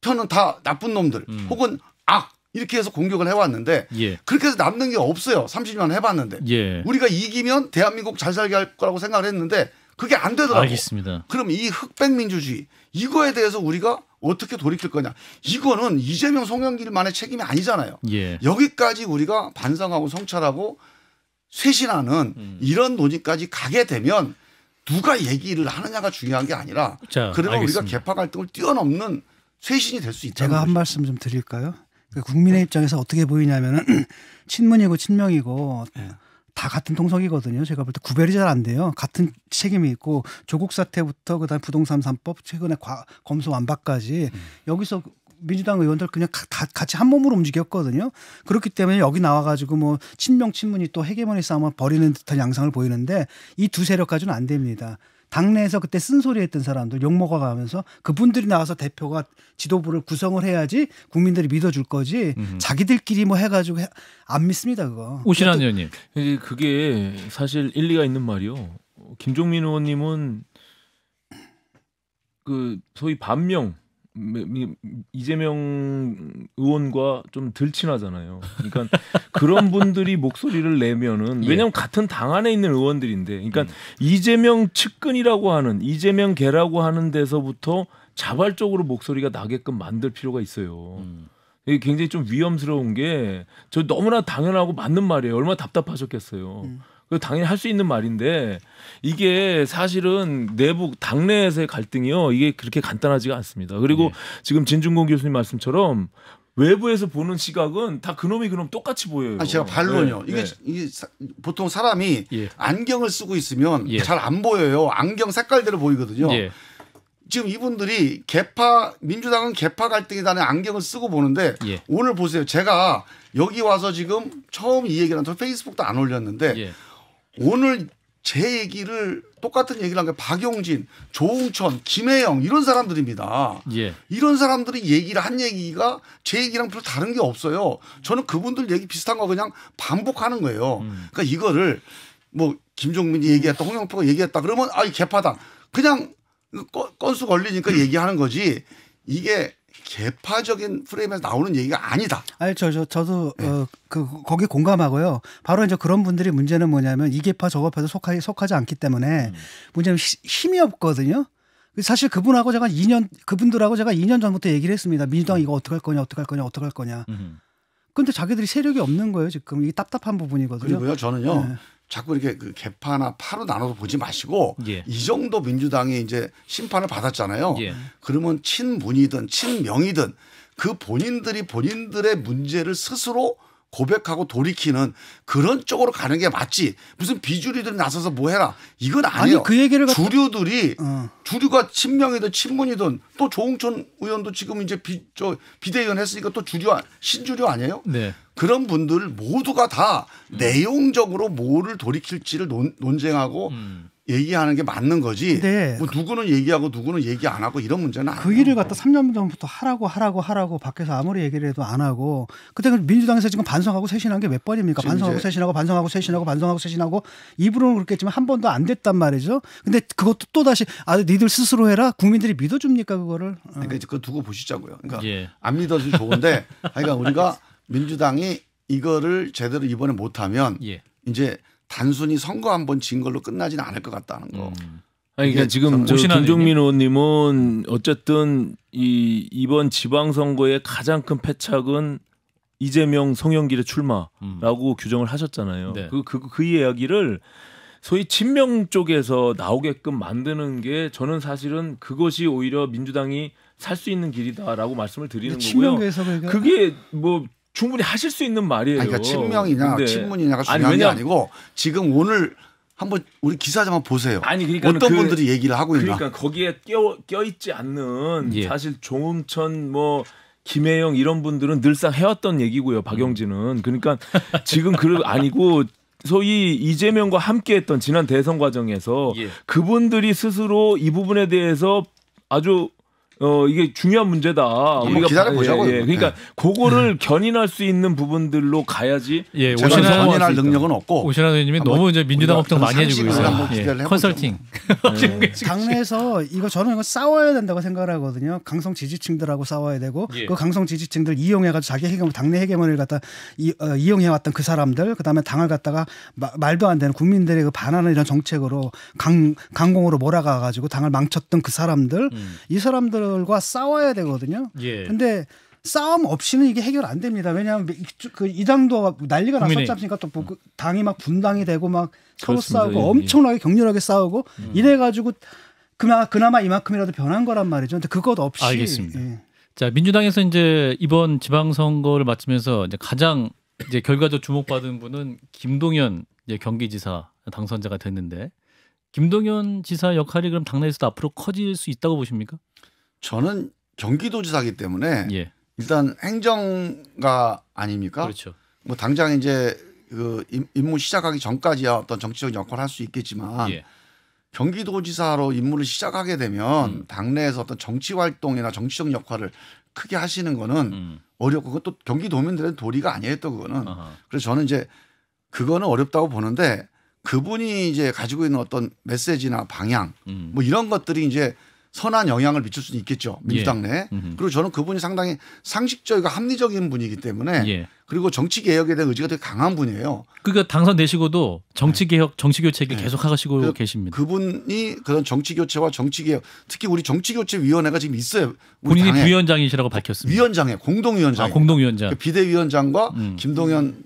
편은 다 나쁜 놈들 음. 혹은 악 이렇게 해서 공격을 해왔는데 예. 그렇게 해서 남는 게 없어요. 30년 해봤는데 예. 우리가 이기면 대한민국 잘 살게 할 거라고 생각을 했는데 그게 안 되더라고요. 알겠습니다. 그럼 이 흑백민주주의 이거에 대해서 우리가 어떻게 돌이킬 거냐. 이거는 이재명 송영길만의 책임이 아니잖아요. 예. 여기까지 우리가 반성하고 성찰하고 쇄신하는 음. 이런 논의까지 가게 되면 누가 얘기를 하느냐가 중요한 게 아니라 자, 그러면 알겠습니다. 우리가 개파 갈등을 뛰어넘는 쇄신이 될 수 있다. 제가 한 말씀 좀 드릴까요? 그 국민의 입장에서 어떻게 보이냐면은 친문이고 친명이고 네. 다 같은 통석이거든요 제가 볼 때 구별이 잘 안 돼요. 같은 책임이 있고 조국 사태부터 그다음 부동산 삼법 최근에 과, 검수 완박까지 음. 여기서 민주당 의원들 그냥 다 같이 한 몸으로 움직였거든요. 그렇기 때문에 여기 나와가지고 뭐 친명 친문이 또 해계문이 싸움을 벌이는 듯한 양상을 보이는데 이 두 세력까지는 안 됩니다. 당내에서 그때 쓴소리했던 사람들 욕먹어가면서 그분들이 나와서 대표가 지도부를 구성을 해야지 국민들이 믿어줄 거지 음흠. 자기들끼리 뭐 해가지고 해, 안 믿습니다 그거. 오신환 의원님. 예, 그게 사실 일리가 있는 말이요. 김종민 의원님은 그 소위 반명 이재명 의원과 좀덜 친하잖아요. 그러니까 그런 분들이 목소리를 내면은 왜냐하면 예. 같은 당 안에 있는 의원들인데, 그러니까 음. 이재명 측근이라고 하는 이재명 계라고 하는 데서부터 자발적으로 목소리가 나게끔 만들 필요가 있어요. 음. 이게 굉장히 좀 위험스러운 게 저 너무나 당연하고 맞는 말이에요. 얼마나 답답하셨겠어요. 음. 그 당연히 할 수 있는 말인데 이게 사실은 내부 당내에서의 갈등이요. 이게 그렇게 간단하지가 않습니다. 그리고 네. 지금 진중권 교수님 말씀처럼 외부에서 보는 시각은 다 그놈이 그놈 똑같이 보여요. 아, 제가 반론이요. 네, 이게, 네. 이게 사, 보통 사람이 예. 안경을 쓰고 있으면 예. 잘안 보여요. 안경 색깔대로 보이거든요. 예. 지금 이분들이 개파 민주당은 개파 갈등이라는 안경을 쓰고 보는데 예. 오늘 보세요. 제가 여기 와서 지금 처음 이 얘기를 한 페이스북도 안 올렸는데 예. 오늘 제 얘기를 똑같은 얘기를 한 게 박용진, 조웅천, 김혜영 이런 사람들입니다. 예. 이런 사람들이 얘기를 한 얘기가 제 얘기랑 별로 다른 게 없어요. 저는 그분들 얘기 비슷한 거 그냥 반복하는 거예요. 음. 그러니까 이거를 뭐 김종민이 얘기했다, 홍영표가 얘기했다 그러면 아 이 개파당 그냥 그 건수 걸리니까 얘기하는 거지 이게 개파적인 프레임에서 나오는 얘기가 아니다. 아니, 저, 저도 저 네. 어, 그 거기 공감하고요. 바로 이제 그런 분들이 문제는 뭐냐면 이계파 저계파도 속하, 속하지 않기 때문에 음. 문제는 시, 힘이 없거든요. 사실 그분하고 제가 2년 그분들하고 제가 2년 전부터 얘기를 했습니다. 민주당 이거 어떻게 할 거냐, 어떻게 할 거냐, 어떻게 할 거냐. 음. 근데 자기들이 세력이 없는 거예요 지금 이게 답답한 부분이거든요. 그리고요 저는요 네. 자꾸 이렇게 그 개파나 파로 나눠서 보지 마시고 예. 이 정도 민주당이 이제 심판을 받았잖아요. 예. 그러면 친문이든 친명이든 그 본인들이 본인들의 문제를 스스로 고백하고 돌이키는 그런 쪽으로 가는 게 맞지. 무슨 비주류들이 나서서 뭐 해라. 이건 아니에요. 아니, 그 얘기를 주류들이 어. 주류가 친명이든 친문이든 또 조홍천 의원도 지금 이제 비, 저 비대위원 했으니까 또 주류 신주류 아니에요? 네. 그런 분들 모두가 다 음. 내용적으로 뭐를 돌이킬지를 논, 쟁하고 음. 얘기하는 게 맞는 거지. 네. 뭐 누구는 얘기하고 누구는 얘기 안 하고 이런 문제는 아니그 일을 갖다 3년 전부터 하라고 하라고 하라고 밖에서 아무리 얘기를 해도 안 하고 그때 그 민주당에서 지금 반성하고 쇄신한 게 몇 번입니까? 반성하고 쇄신하고 반성하고 쇄신하고 반성하고 쇄신하고 입으로는 그렇겠지만 한 번도 안 됐단 말이죠. 근데 그것도 또 다시 아 니들 스스로 해라 국민들이 믿어줍니까 그거를? 그러니까 그거 두고 보시자고요. 그러니까 예. 안 믿어도 좋은데 그러니까 우리가 민주당이 이거를 제대로 이번에 못하면 예. 이제 단순히 선거 한 번 진 걸로 끝나지는 않을 것 같다는 거. 음. 아니, 그러니까 지금 저 김종민 의원님은 어쨌든 이 이번 지방선거의 가장 큰 패착은 이재명 송영길의 출마라고 음. 규정을 하셨잖아요. 네. 그, 그, 그 이야기를 소위 친명 쪽에서 나오게끔 만드는 게 저는 사실은 그것이 오히려 민주당이 살 수 있는 길이다라고 말씀을 드리는 거고요. 그게 뭐 충분히 하실 수 있는 말이에요. 아니, 그러니까 친명이냐 근데... 친문이냐가 중요한 아니, 게 아니고 지금 오늘 한번 우리 기사자만 보세요. 아니 그러니까 어떤 그, 분들이 얘기를 하고 있나. 그러니까 거기에 껴, 껴 있지 않는 예. 사실 조음천 뭐 김혜영 이런 분들은 늘상 해왔던 얘기고요. 박영진은 그러니까 지금 그 아니고 소위 이재명과 함께했던 지난 대선 과정에서 예. 그분들이 스스로 이 부분에 대해서 아주 어 이게 중요한 문제다. 뭐 우리가 기다려 보자고요. 예, 예. 그러니까 네. 그거를 견인할 수 있는 부분들로 가야지. 예, 오신환 견인할 능력은 없고 오신환 의원님이 너무 이제 민주당 걱정 많이 해주고 있어요. 예. 컨설팅. 예. 당내에서 이거 저는 이거 싸워야 된다고 생각을 하거든요. 강성 지지층들하고 싸워야 되고 그 강성 지지층들 이용해가지고 자기 해결 당내 해계문을 갖다 이, 어, 이용해왔던 그 사람들 그다음에 당을 갖다가 마, 말도 안 되는 국민들의 그 반하는 이런 정책으로 강 강공으로 몰아가가지고 당을 망쳤던 그 사람들 음. 이 사람들 사람들과 싸워야 되거든요. 예. 근데 싸움 없이는 이게 해결 안 됩니다. 왜냐하면 그 이당도 난리가 났었지 않습니까? 또 뭐 그 당이 막 분당이 되고 막 서로 그렇습니다. 싸우고 예. 예. 엄청나게 격렬하게 싸우고 음. 이래가지고 그나마, 그나마 이만큼이라도 변한 거란 말이죠. 근데 그것 없이. 알겠습니다. 예. 자 민주당에서 이제 이번 지방선거를 마치면서 이제 가장 이제 결과적 주목받은 분은 김동연 이제 경기지사 당선자가 됐는데 김동연 지사 역할이 그럼 당내에서도 앞으로 커질 수 있다고 보십니까? 저는 경기도지사기 때문에 예. 일단 행정가 아닙니까? 그렇죠. 뭐 당장 이제 그 임무 시작하기 전까지야 어떤 정치적 역할을 할 수 있겠지만 예. 경기도지사로 임무를 시작하게 되면 음. 당내에서 어떤 정치 활동이나 정치적 역할을 크게 하시는 거는 음. 어렵고 그것도 경기도민들의 도리가 아니었던 그거는 어허. 그래서 저는 이제 그거는 어렵다고 보는데 그분이 이제 가지고 있는 어떤 메시지나 방향 음. 뭐 이런 것들이 이제 선한 영향을 미칠 수는 있겠죠 민주당 예. 내. 예. 그리고 저는 그분이 상당히 상식적이고 합리적인 분이기 때문에 예. 그리고 정치 개혁에 대한 의지가 되게 강한 분이에요. 그러니까 당선되시고도 정치 네. 개혁, 정치 교체를 네. 계속 하시고 계십니다. 그분이 그런 정치 교체와 정치 개혁, 특히 우리 정치 교체 위원회가 지금 있어요. 본인이 부위원장이시라고 밝혔습니다. 위원장에 공동위원장. 아, 공동위원장. 그러니까 비대위원장과 음. 김동연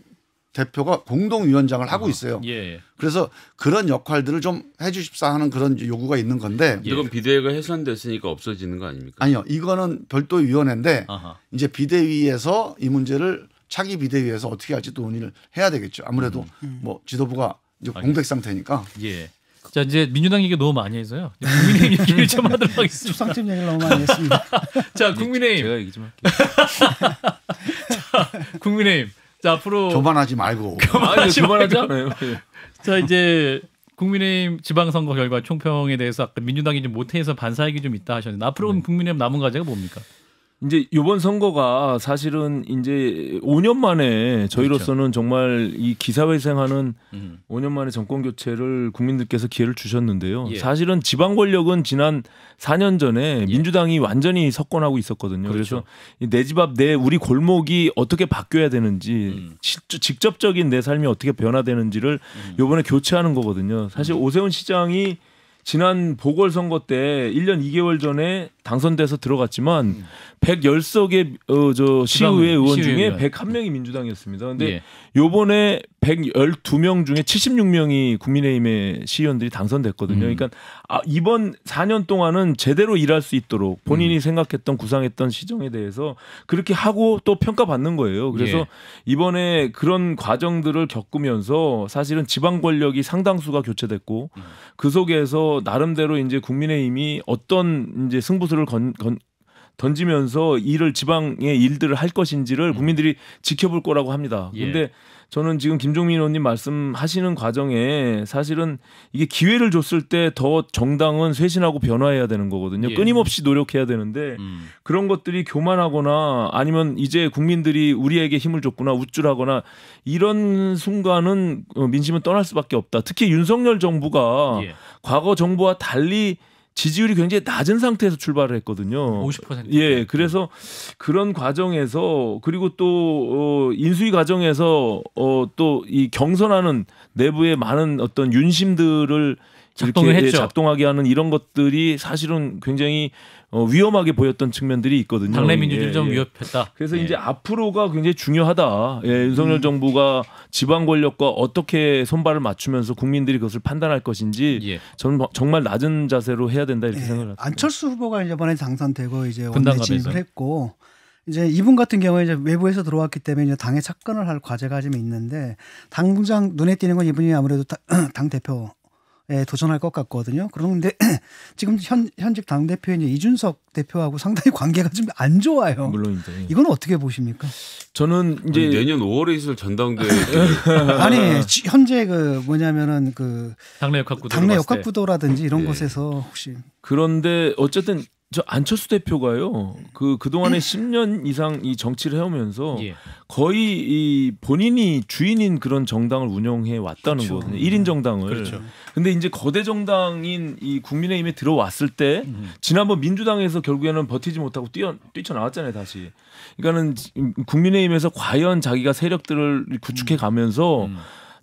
대표가 공동위원장을 하고 아, 있어요. 예. 그래서 그런 역할들을 좀 해주십사 하는 그런 요구가 있는 건데. 예. 이건 예. 비대위가 해산됐으니까 없어지는 거 아닙니까? 아니요, 이거는 별도 위원회인데 아하. 이제 비대위에서 이 문제를 차기 비대위에서 어떻게 할지 논의를 해야 되겠죠. 아무래도 음. 음. 뭐 지도부가 이제 공백 상태니까. 예. 자 이제 민주당 얘기 너무 많이 해서요. 국민의힘 얘기를 좀 하도록 하겠습니다. 초상집 얘기를 너무 많이 했습니다. 자 국민의힘. 제가 얘기 좀 할게요. 자, 국민의힘. 자 앞으로 교만하지 말고 교만하지, 교만자 예. 이제 국민의힘 지방선거 결과 총평에 대해서 아까 민주당이 좀 못해서 반사 얘기 좀 있다 하셨는데 앞으로 네. 국민의힘 남은 과제가 뭡니까? 이제 이번 선거가 사실은 이제 5년 만에 저희로서는 그렇죠. 정말 이 기사회생하는 음. 5년 만에 정권 교체를 국민들께서 기회를 주셨는데요. 예. 사실은 지방 권력은 지난 4년 전에 예. 민주당이 완전히 석권하고 있었거든요. 그렇죠. 그래서 내 집 앞 내 우리 골목이 어떻게 바뀌어야 되는지 음. 직접적인 내 삶이 어떻게 변화되는지를 음. 이번에 교체하는 거거든요. 사실 음. 오세훈 시장이 지난 보궐선거 때 1년 2개월 전에 당선돼서 들어갔지만 음. 110석의 어, 저 시의회 의원 의회 중에 101명이 민주당이었습니다. 그런데 예. 요번에 112명 중에 76명이 국민의힘의 시의원들이 당선됐거든요. 음. 그러니까 아, 이번 4년 동안은 제대로 일할 수 있도록 본인이 음. 생각했던 구상했던 시정에 대해서 그렇게 하고 또 평가받는 거예요. 그래서 예. 이번에 그런 과정들을 겪으면서 사실은 지방 권력이 상당수가 교체됐고 음. 그 속에서 나름대로 이제 국민의힘이 어떤 이제 승부수를 건, 건 던지면서 일을 지방의 일들을 할 것인지를 음. 국민들이 지켜볼 거라고 합니다. 예. 근데 저는 지금 김종민 의원님 말씀하시는 과정에 사실은 이게 기회를 줬을 때 더 정당은 쇄신하고 변화해야 되는 거거든요. 예. 끊임없이 노력해야 되는데 음. 그런 것들이 교만하거나 아니면 이제 국민들이 우리에게 힘을 줬구나 우쭐하거나 이런 순간은 어, 민심은 떠날 수밖에 없다. 특히 윤석열 정부가 예. 과거 정부와 달리 지지율이 굉장히 낮은 상태에서 출발을 했거든요. 50%. 예, 그래서 그런 과정에서 그리고 또 어, 인수위 과정에서 어, 또이 경선하는 내부의 많은 어떤 윤심들을 작동을 예, 했죠. 작동하게 하는 이런 것들이 사실은 굉장히 어, 위험하게 보였던 측면들이 있거든요. 당내 민주주의 예, 좀 예. 위협했다. 그래서 예. 이제 앞으로가 굉장히 중요하다. 예, 윤석열 음. 정부가 지방 권력과 어떻게 손발을 맞추면서 국민들이 그것을 판단할 것인지 예. 저는 뭐 정말 낮은 자세로 해야 된다 이렇게 생각을 합니다. 안철수 후보가 이번에 당선되고 이제 원내 진입을 했고 이제 이분 같은 경우에 이제 외부에서 들어왔기 때문에 당에 착근을 할 과제가 좀 있는데 당장 눈에 띄는 건 이분이 아무래도 당 대표 도전할 것 같거든요. 그런데 지금 현, 현직 당대표 이제 이준석 대표하고 상당히 관계가 좀 안 좋아요. 물론 이제. 예. 이건 어떻게 보십니까? 저는 이제 아니, 내년 5월에 있을 전당대회 아니 현재 그 뭐냐면은 그 당내 역학구도 당내 역학구도라든지 이런 네. 곳에서 혹시 그런데 어쨌든 저 안철수 대표가요. 그 그동안에 10년 예. 이상 이 정치를 해오면서 예. 거의 이 본인이 주인인 그런 정당을 운영해 왔다는 그렇죠. 거거든요. 1인 정당을. 그렇죠. 근데 이제 거대 정당인 이 국민의힘에 들어왔을 때 음. 지난번 민주당에서 결국에는 버티지 못하고 뛰어 뛰쳐나왔잖아요, 다시. 그러니까는 국민의힘에서 과연 자기가 세력들을 구축해 음. 가면서 음. 음.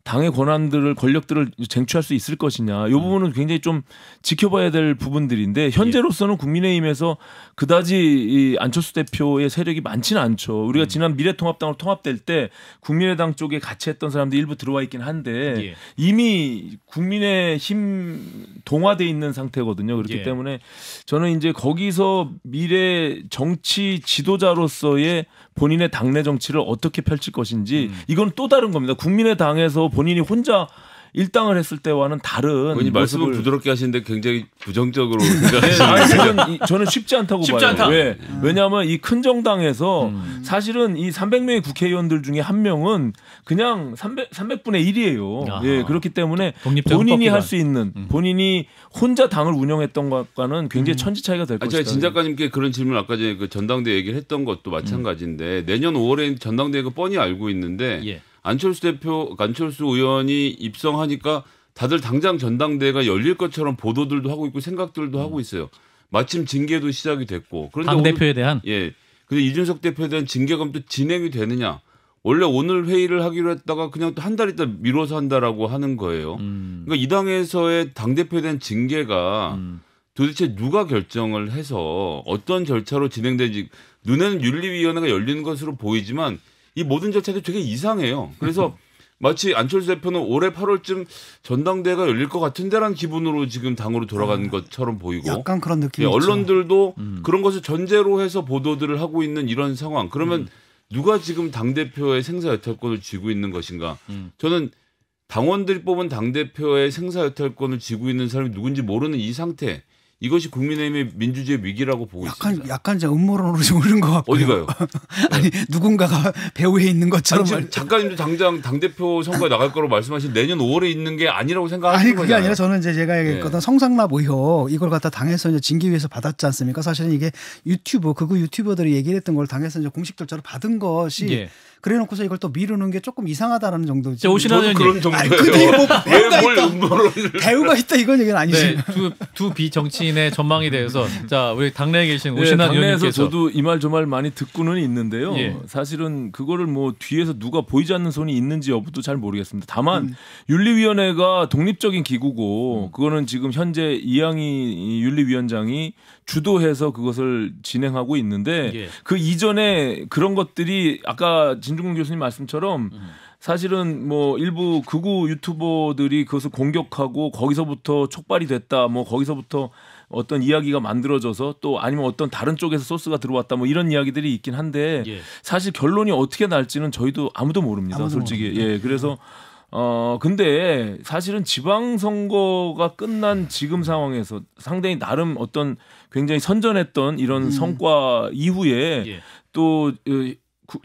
당의 권한들을 권력들을 쟁취할 수 있을 것이냐 이 부분은 굉장히 좀 지켜봐야 될 부분들인데 현재로서는 국민의힘에서 그다지 이 안철수 대표의 세력이 많지는 않죠. 우리가 음. 지난 미래통합당으로 통합될 때 국민의당 쪽에 같이 했던 사람들 일부 들어와 있긴 한데 예. 이미 국민의힘 동화돼 있는 상태거든요. 그렇기 예. 때문에 저는 이제 거기서 미래 정치 지도자로서의 본인의 당내 정치를 어떻게 펼칠 것인지 음. 이건 또 다른 겁니다. 국민의 당에서 본인이 혼자 일당을 했을 때와는 다른 모습을... 말씀을 부드럽게 하시는데 굉장히 부정적으로 네, 생각하는 저는 쉽지 않다고 쉽지 봐요. 않다. 왜? 음. 왜냐하면 이 큰 정당에서 음. 사실은 이 300명의 국회의원들 중에 한 명은 그냥 300, 300분의 1이에요. 아. 예, 그렇기 때문에 본인이 할 수 있는 음. 본인이 혼자 당을 운영했던 것과는 굉장히 음. 천지 차이가 될 아, 것이다. 제가 진 작가님께 그런 질문 아까 전에 그 전당대 회 얘기를 했던 것도 마찬가지인데 음. 내년 5월에 전당대회가 뻔히 알고 있는데 예. 안철수 대표, 안철수 의원이 입성하니까 다들 당장 전당대회가 열릴 것처럼 보도들도 하고 있고 생각들도 음. 하고 있어요. 마침 징계도 시작이 됐고. 그런데 당 대표에 대한 예. 근데 이준석 대표에 대한 징계감도 진행이 되느냐? 원래 오늘 회의를 하기로 했다가 그냥 또 한 달 있다 미뤄서 한다라고 하는 거예요. 음. 그러니까 이 당에서의 당 대표에 대한 징계가 음. 도대체 누가 결정을 해서 어떤 절차로 진행되는지 눈에는 윤리위원회가 열리는 것으로 보이지만 이 모든 절차도 되게 이상해요. 그래서 마치 안철수 대표는 올해 8월쯤 전당대회가 열릴 것 같은데라는 기분으로 지금 당으로 돌아간 아, 것처럼 보이고 약간 그런 느낌 예, 네, 언론들도 음. 그런 것을 전제로 해서 보도들을 하고 있는 이런 상황. 그러면 음. 누가 지금 당 대표의 생사여탈권을 쥐고 있는 것인가? 음. 저는 당원들이 뽑은 당 대표의 생사여탈권을 쥐고 있는 사람이 누군지 모르는 이 상태. 이것이 국민의힘의 민주주의 위기라고 보고 약간, 있습니다. 약간 약간 음모론으로 좀 흐른 것 같고 어디가요? 아니 네. 누군가가 배후에 있는 것처럼 아니, 작가님도 당장 당 대표 선거에 나갈 거로 말씀하신 내년 5월에 있는 게 아니라고 생각하시는 거예요 아니 그게 아니라 저는 이제 제가 네. 얘기했거든 네. 성상납 의혹 이걸 갖다 당해서 이제 징계위에서 받았지 않습니까? 사실은 이게 유튜브 그거 유튜버들이 얘기 했던 걸당해서 이제 공식 절차로 받은 것이. 예. 그래놓고서 이걸 또 미루는 게 조금 이상하다라는 정도죠 오신환 그런 정도예요. 뭐 배우가 있다. 배우가 있다 이건 얘기는 네, 아니지. 두두 비정치인의 전망에 대해서 자 우리 당내에 계신 예, 오신환 네, 의원님께서 저도 이 말 저 말 많이 듣고는 있는데요. 예. 사실은 그거를 뭐 뒤에서 누가 보이지 않는 손이 있는지 여부도 잘 모르겠습니다. 다만 음. 윤리위원회가 독립적인 기구고 음. 그거는 지금 현재 이양희 윤리위원장이 주도해서 그것을 진행하고 있는데 예. 그 이전에 그런 것들이 아까 진중근 교수님 말씀처럼 음. 사실은 뭐 일부 극우 유튜버들이 그것을 공격하고 거기서부터 촉발이 됐다 뭐 거기서부터 어떤 이야기가 만들어져서 또 아니면 어떤 다른 쪽에서 소스가 들어왔다 뭐 이런 이야기들이 있긴 한데 예. 사실 결론이 어떻게 날지는 저희도 아무도 모릅니다 아무도 솔직히 모릅니다. 예 그래서 음. 어 근데 사실은 지방 선거가 끝난 지금 상황에서 상당히 나름 어떤 굉장히 선전했던 이런 음. 성과 이후에 예. 또 어,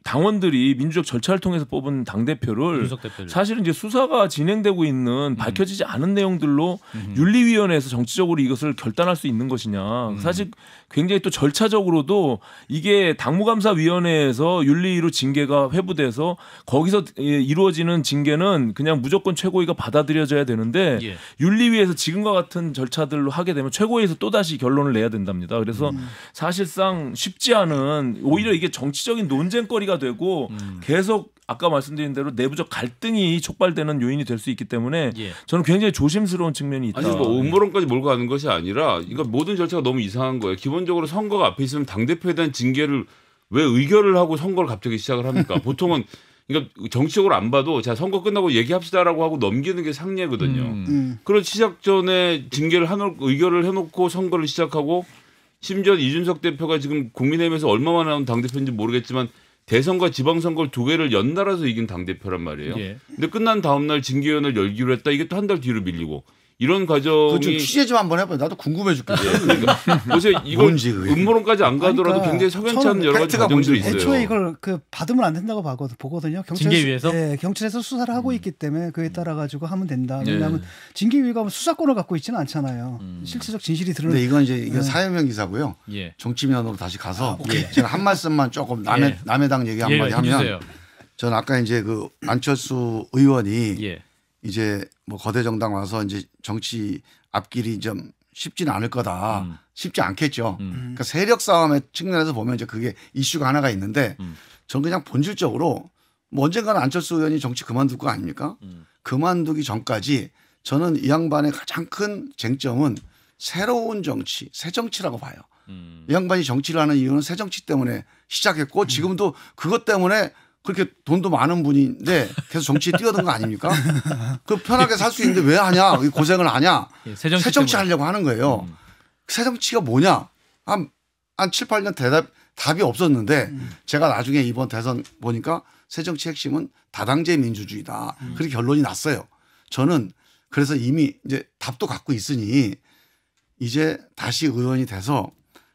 당원들이 민주적 절차를 통해서 뽑은 당 대표를 사실은 이제 수사가 진행되고 있는 음. 밝혀지지 않은 내용들로 음. 윤리위원회에서 정치적으로 이것을 결단할 수 있는 것이냐 음. 사실 굉장히 또 절차적으로도 이게 당무감사위원회에서 윤리위로 징계가 회부돼서 거기서 이루어지는 징계는 그냥 무조건 최고위가 받아들여져야 되는데 예. 윤리위에서 지금과 같은 절차들로 하게 되면 최고위에서 또 다시 결론을 내야 된답니다. 그래서 음. 사실상 쉽지 않은 오히려 이게 정치적인 논쟁 논쟁거리가 되고 음. 계속 아까 말씀드린 대로 내부적 갈등이 촉발되는 요인이 될 수 있기 때문에 예. 저는 굉장히 조심스러운 측면이 있다. 아니 뭐 아, 네. 음모론까지 몰고 가는 것이 아니라 이거 모든 절차가 너무 이상한 거예요. 기본적으로 선거가 앞에 있으면 당 대표에 대한 징계를 왜 의결을 하고 선거를 갑자기 시작을 합니까? 보통은 그러니까 정치적으로 안 봐도 자 선거 끝나고 얘기합시다라고 하고 넘기는 게 상례거든요. 음. 음. 그런 시작 전에 징계를 하놓 의결을 해놓고 선거를 시작하고 심지어 이준석 대표가 지금 국민의힘에서 얼마만 나온 당 대표인지 모르겠지만 대선과 지방선거를 두 개를 연달아서 이긴 당 대표란 말이에요. 예. 근데 끝난 다음 날징계위원회를 열기로 했다. 이게 또 한 달 뒤로 밀리고 이런 과정이 좀 취재 좀 한번 해봐요. 나도 궁금해 죽겠어. 예, 그러니까 보세요, 이건 음모론까지 안 가더라도 그러니까 굉장히 석연찮은 여러 가지 과정들이 있어요. 애초에 이걸 그 받으면 안 된다고 보거든요. 경찰 징계위에서 예, 경찰에서 수사를 하고 음. 있기 때문에 그에 음. 따라 가지고 하면 된다. 예. 왜냐하면 예. 징계위가 수사권을 갖고 있지는 않잖아요. 음. 실질적 진실이 드러나. 근데 이건 이제 이건 예. 사회명 기사고요. 예. 정치민원으로 다시 가서 아, 예. 제가 한 말씀만 조금 남의 예. 남의 당 얘기 한 마디 하면 저는 아까 이제 그 안철수 의원이. 이제 뭐 거대 정당 와서 이제 정치 앞길이 좀 쉽지는 않을 거다. 음. 쉽지 않겠죠. 음. 음. 그러니까 세력 싸움의 측면에서 보면 이제 그게 이슈가 하나가 있는데 음. 전 그냥 본질적으로 뭐 언젠가는 안철수 의원이 정치 그만둘 거 아닙니까? 음. 그만두기 전까지 저는 이 양반의 가장 큰 쟁점은 새로운 정치, 새 정치라고 봐요. 음. 이 양반이 정치를 하는 이유는 새 정치 때문에 시작했고 지금도 그것 때문에 그렇게 돈도 많은 분인데 계속 정치에 뛰어든 거 아닙니까? 그 편하게 살 수 있는데 왜 하냐? 고생을 하냐? 예, 새정치, 새정치 하려고 하는 거예요. 음. 새정치가 뭐냐? 한, 한 7, 8년 대답, 답이 없었는데 음. 제가 나중에 이번 대선 보니까 새정치 핵심은 다당제 민주주의다. 음. 그렇게 결론이 났어요. 저는 그래서 이미 이제 답도 갖고 있으니 이제 다시 의원이 돼서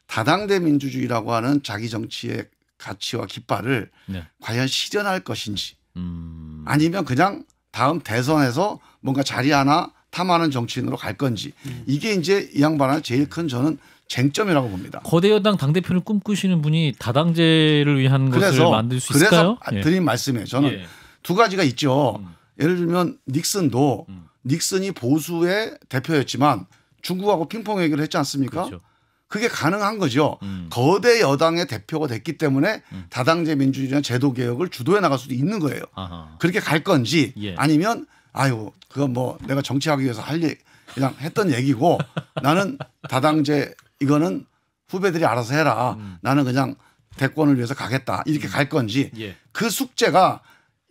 다당대 민주주의라고 하는 자기 정치의 가치와 깃발을 네. 과연 실현할 것인지 음. 아니면 그냥 다음 대선에서 뭔가 자리 하나 탐하는 정치인으로 갈 건지 음. 이게 이제 이 양반의 제일 큰 저는 쟁점이라고 봅니다. 거대 여당 당 대표를 꿈꾸시는 분이 다당제를 위한 그래서, 것을 만들 수 있을까요? 그래서 아, 예. 드린 예. 말씀에 이요 저는 예. 두 가지가 있죠. 음. 예를 들면 닉슨도 음. 닉슨이 보수의 대표였지만 중국하고 핑퐁 얘기를 했지 않습니까? 그렇죠. 그게 가능한 거죠. 음. 거대 여당의 대표가 됐기 때문에 음. 다당제 민주주의나 제도 개혁을 주도해 나갈 수도 있는 거예요. 아하. 그렇게 갈 건지 예. 아니면 아유 그건 뭐 내가 정치하기 위해서 할 일, 그냥 했던 얘기고 나는 다당제 이거는 후배들이 알아서 해라. 음. 나는 그냥 대권을 위해서 가겠다. 이렇게 음. 갈 건지 예. 그 숙제가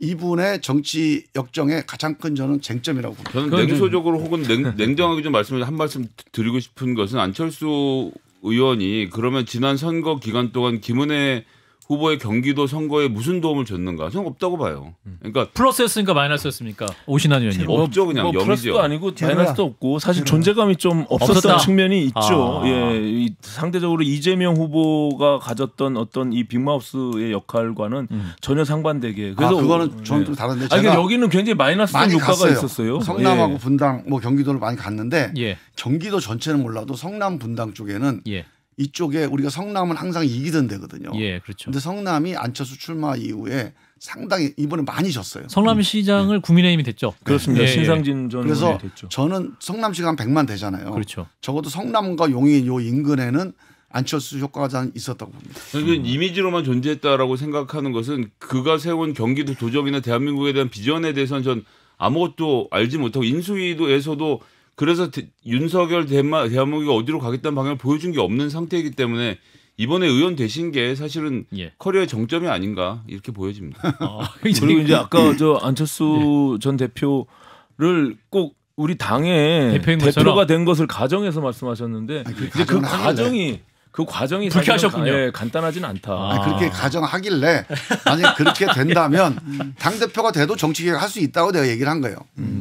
이분의 정치 역정의 가장 큰 저는 쟁점이라고 봅니다. 저는 냉소적으로 혹은 냉, 정하게좀 말씀을 한 말씀 드리고 싶은 것은 안철수 의원이 그러면 지난 선거 기간 동안 김은혜 후보의 경기도 선거에 무슨 도움을 줬는가? 저는 없다고 봐요. 음. 그러니까 플러스였습니까 마이너스였습니까? 오신환 의원님. 없죠 뭐, 그냥 뭐 플러스도 아니고 마이너스도 없고 사실 존재감이 좀 없었던 없었다. 측면이 있죠. 아. 예, 상대적으로 이재명 후보가 가졌던 어떤 이 빅마우스의 역할과는 음. 전혀 상반되게. 아, 그래서 아, 그거는 전좀 예. 다른데. 그러니까 제가 아니, 여기는 굉장히 마이너스적 효과가 있었어요. 성남하고 예. 분당 뭐 경기도를 많이 갔는데 예. 경기도 전체는 몰라도 성남 분당 쪽에는. 예. 이쪽에 우리가 성남은 항상 이기던 데거든요. 예, 그렇죠. 근데 성남이 안철수 출마 이후에 상당히 이번에 많이 졌어요. 성남시장을 음. 네. 국민의힘이 됐죠. 네. 그렇습니다. 예, 예, 신상진 전 그래서 됐죠. 저는 성남시가 한 100만 되잖아요. 그렇죠. 적어도 성남과 용인 요 인근에는 안철수 효과가 좀 있었다고 봅니다. 저는 이미지로만 존재했다라고 생각하는 것은 그가 세운 경기도 도정이나 대한민국에 대한 비전에 대해서는 전 아무것도 알지 못하고 인수위도에서도 그래서 대, 윤석열 대마, 대한민국이 어디로 가겠다는 방향을 보여준 게 없는 상태이기 때문에 이번에 의원 되신 게 사실은 예. 커리어의 정점이 아닌가 이렇게 보여집니다. 아, 그리고 이제 아까 예. 저 안철수 예. 전 대표를 꼭 우리 당의 대표가 된 것을 가정해서 말씀하셨는데 아니, 그, 가정 그 과정이 그 과정이 그렇게 하셨군요. 예, 간단하진 않다. 아. 아니, 그렇게 가정하길래 만약 그렇게 된다면 음. 당 대표가 돼도 정치 개혁 할수 있다고 내가 얘기를 한 거예요. 음.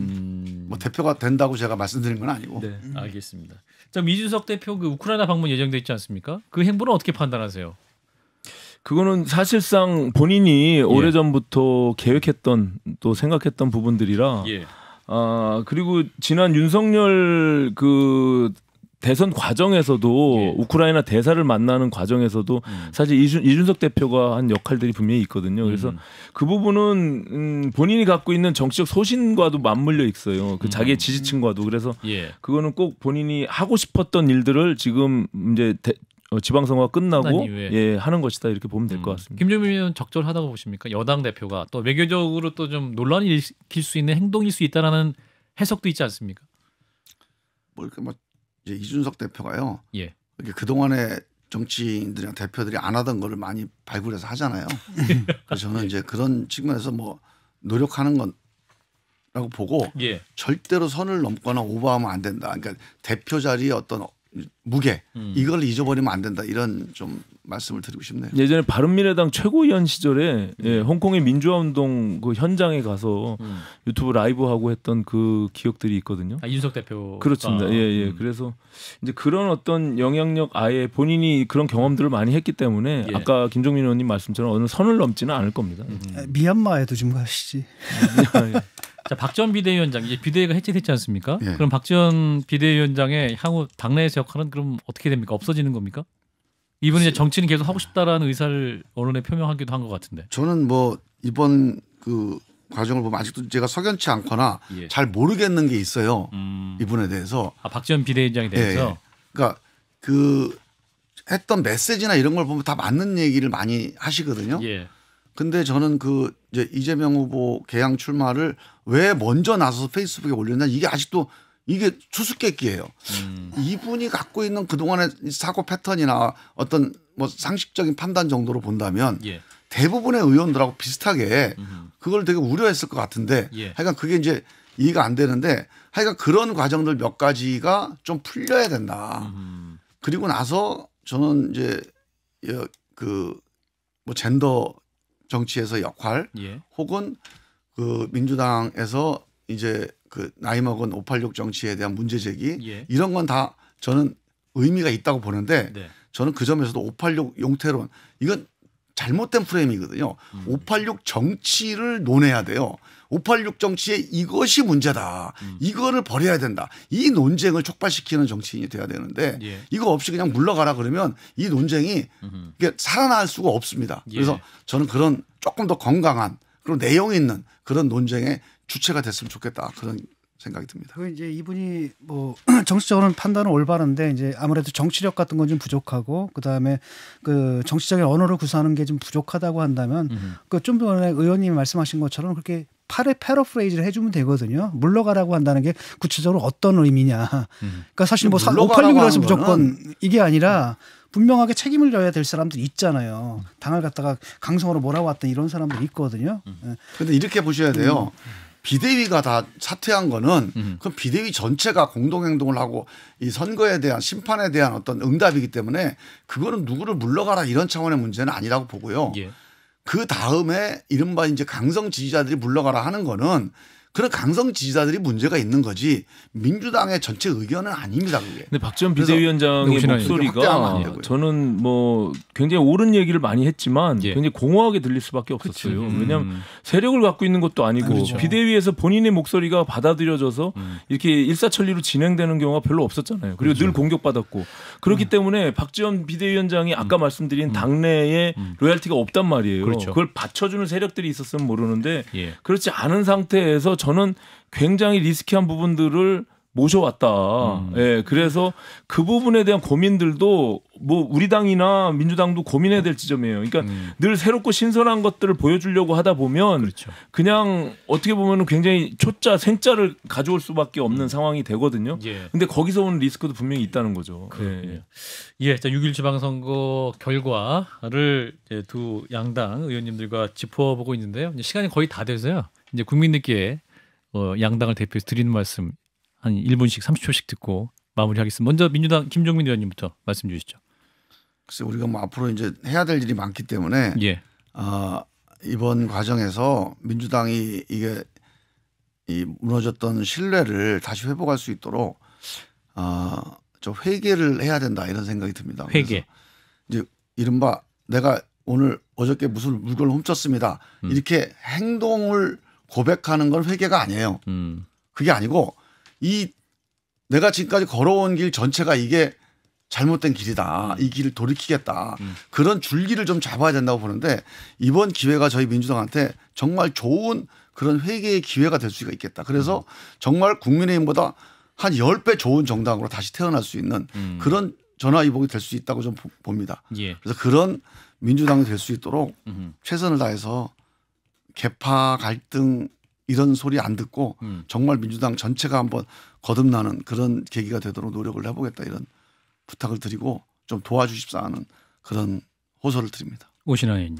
뭐 대표가 된다고 제가 말씀드린 건 아니고. 네, 음. 알겠습니다. 자, 미준석 대표 그 우크라이나 방문 예정돼 있지 않습니까? 그 행보는 어떻게 판단하세요? 그거는 사실상 본인이 예. 오래전부터 계획했던 또 생각했던 부분들이라 예. 아 그리고 지난 윤석열 그 대선 과정에서도 예. 우크라이나 대사를 만나는 과정에서도 음. 사실 이준, 이준석 대표가 한 역할들이 분명히 있거든요. 그래서 음. 그 부분은 음, 본인이 갖고 있는 정치적 소신과도 맞물려 있어요. 그 자기의 음. 지지층과도 그래서 예. 그거는 꼭 본인이 하고 싶었던 일들을 지금 이제 대, 어, 지방선거가 끝나고 예 하는 것이다 이렇게 보면 될것 음. 같습니다. 김종민 의원 적절하다고 보십니까? 여당 대표가 또 외교적으로 또 좀 논란이 일으킬 수 있는 행동일 수 있다라는 해석도 있지 않습니까? 뭐뭐 이제 이준석 대표가요. 예. 그 동안에 정치인들이나 대표들이 안 하던 거를 많이 발굴해서 하잖아요. 그래서 저는 이제 그런 측면에서 뭐 노력하는 건라고 보고 예. 절대로 선을 넘거나 오버하면 안 된다. 그러니까 대표 자리의 어떤 무게 음. 이걸 잊어버리면 안 된다. 이런 좀 말씀을 드리고 싶네요. 예전에 바른미래당 최고위원 시절에 예, 네. 홍콩의 민주화운동 그 현장에 가서 음. 유튜브 라이브 하고 했던 그 기억들이 있거든요. 아, 윤석 대표. 그렇습니다. 예예. 예. 음. 그래서 이제 그런 어떤 영향력 아예 본인이 그런 경험들을 많이 했기 때문에 예. 아까 김종민 의원님 말씀처럼 어느 선을 넘지는 않을 겁니다. 음. 아, 미얀마에도 좀 가시지. 아, 자, 박지원 비대위원장 이제 비대위가 해체됐지 않습니까? 예. 그럼 박지원 비대위원장의 향후 당내에서 역할은 그럼 어떻게 됩니까? 없어지는 겁니까? 이분은 이제 정치는 계속 하고 싶다라는 의사를 언론에 표명하기도 한 것 같은데. 저는 뭐 이번 그 과정을 보면 아직도 제가 석연치 않거나 예. 잘 모르겠는 게 있어요. 음. 이분에 대해서. 아 박지원 비대위원장에 대해서. 예, 예. 그러니까 그 했던 메시지나 이런 걸 보면 다 맞는 얘기를 많이 하시거든요. 예. 근데 저는 그 이제 이재명 후보 개항 출마를 왜 먼저 나서서 페이스북에 올렸냐 이게 아직도 이게 추수께끼예요 음. 이분이 갖고 있는 그동안의 사고 패턴이나 어떤 뭐 상식적인 판단 정도로 본다면 예. 대부분의 의원들하고 비슷하게 음흠. 그걸 되게 우려했을 것 같은데 예. 하여간 그게 이제 이해가 안 되는데 하여간 그런 과정들 몇 가지가 좀 풀려야 된다. 음흠. 그리고 나서 저는 이제 그 뭐 젠더 정치에서 역할 예. 혹은 그 민주당에서 이제 그 나이 먹은 586 정치에 대한 문제 제기 예. 이런 건 다 저는 의미가 있다고 보는데 네. 저는 그 점에서도 586 용태론 이건 잘못된 프레임이거든요. 음. 586 정치를 논해야 돼요. 586 정치에 이것이 문제다. 음. 이거를 버려야 된다. 이 논쟁을 촉발시키는 정치인이 돼야 되는데 예. 이거 없이 그냥 물러가라 그러면 이 논쟁이 이게 살아날 수가 없습니다. 예. 그래서 저는 그런 조금 더 건강한 그리고 내용 있는 그런 논쟁에 주체가 됐으면 좋겠다 그런 생각이 듭니다. 그 이제 이분이 뭐 정치적으로는 판단은 올바른데 이제 아무래도 정치력 같은 건 좀 부족하고 그다음에 그 정치적인 언어를 구사하는 게 좀 부족하다고 한다면 그 좀 전에 의원님이 말씀하신 것처럼 그렇게 팔에 패러프레이즈를 해주면 되거든요. 물러가라고 한다는 게 구체적으로 어떤 의미냐. 음. 그러니까 사실 뭐5팔육이라서 무조건 이게 아니라 분명하게 책임을 져야 될 사람들 있잖아요. 음. 당을 갖다가 강성으로 몰아왔던 이런 사람들 있거든요. 음. 예. 근데 이렇게 보셔야 돼요. 음. 비대위가 다 사퇴한 거는 음. 그 비대위 전체가 공동행동을 하고 이 선거에 대한 심판에 대한 어떤 응답이기 때문에 그거는 누구를 물러가라 이런 차원의 문제는 아니라고 보고요. 예. 그 다음에 이른바 이제 강성 지지자들이 물러가라 하는 거는 그런 강성 지지자들이 문제가 있는 거지 민주당의 전체 의견은 아닙니다. 그게. 근데 박지원 비대위원장의 목소리가 저는 뭐 굉장히 옳은 얘기를 많이 했지만 예. 굉장히 공허하게 들릴 수밖에 없었어요. 음. 왜냐하면 세력을 갖고 있는 것도 아니고 아, 그렇죠. 비대위에서 본인의 목소리가 받아들여져서 음. 이렇게 일사천리로 진행되는 경우가 별로 없었잖아요. 그리고 그렇죠. 늘 공격받았고 그렇기 음. 때문에 박지원 비대위원장이 아까 음. 말씀드린 음. 당내에 음. 로얄티가 없단 말이에요. 그렇죠. 그걸 받쳐주는 세력들이 있었으면 모르는데 예. 그렇지 않은 상태에서 저는 굉장히 리스키한 부분들을 모셔왔다. 음. 예, 그래서 그 부분에 대한 고민들도 뭐 우리 당이나 민주당도 고민해야 될 지점이에요. 그러니까 음. 늘 새롭고 신선한 것들을 보여주려고 하다 보면 그렇죠. 그냥 어떻게 보면 굉장히 초짜 생짜를 가져올 수밖에 없는 상황이 되거든요. 예. 근데 거기서 오는 리스크도 분명히 있다는 거죠. 예, 렇군요 예, 예. 자 6일 지방선거 결과를 두 양당 의원님들과 짚어보고 있는데요. 시간이 거의 다 돼서요. 이제 국민들께 어, 양당을 대표해서 드리는 말씀 한 1분씩 30초씩 듣고 마무리하겠습니다. 먼저 민주당 김종민 의원님부터 말씀 주시죠. 글쎄 우리가 뭐 앞으로 이제 해야 될 일이 많기 때문에 예. 어, 이번 과정에서 민주당이 이게 이 무너졌던 신뢰를 다시 회복할 수 있도록 어, 저 회개를 해야 된다 이런 생각이 듭니다. 회개. 이제 이른바 내가 오늘 어저께 무슨 물건을 훔쳤습니다. 음. 이렇게 행동을 고백하는 건 회개가 아니에요. 음. 그게 아니고 이 내가 지금까지 걸어온 길 전체가 이게 잘못된 길이다. 음. 이 길을 돌이키겠다. 음. 그런 줄기를 좀 잡아야 된다고 보는데 이번 기회가 저희 민주당한테 정말 좋은 그런 회개의 기회가 될 수가 있겠다. 그래서 음. 정말 국민의힘보다 한 10배 좋은 정당으로 다시 태어날 수 있는 음. 그런 전화위복이 될 수 있다고 좀 봅니다. 예. 그래서 그런 민주당이 될 수 있도록 최선을 다해서 개파 갈등 이런 소리 안 듣고 음. 정말 민주당 전체가 한번 거듭나는 그런 계기가 되도록 노력을 해보겠다 이런 부탁을 드리고 좀 도와주십사 하는 그런 호소를 드립니다. 오신하 의님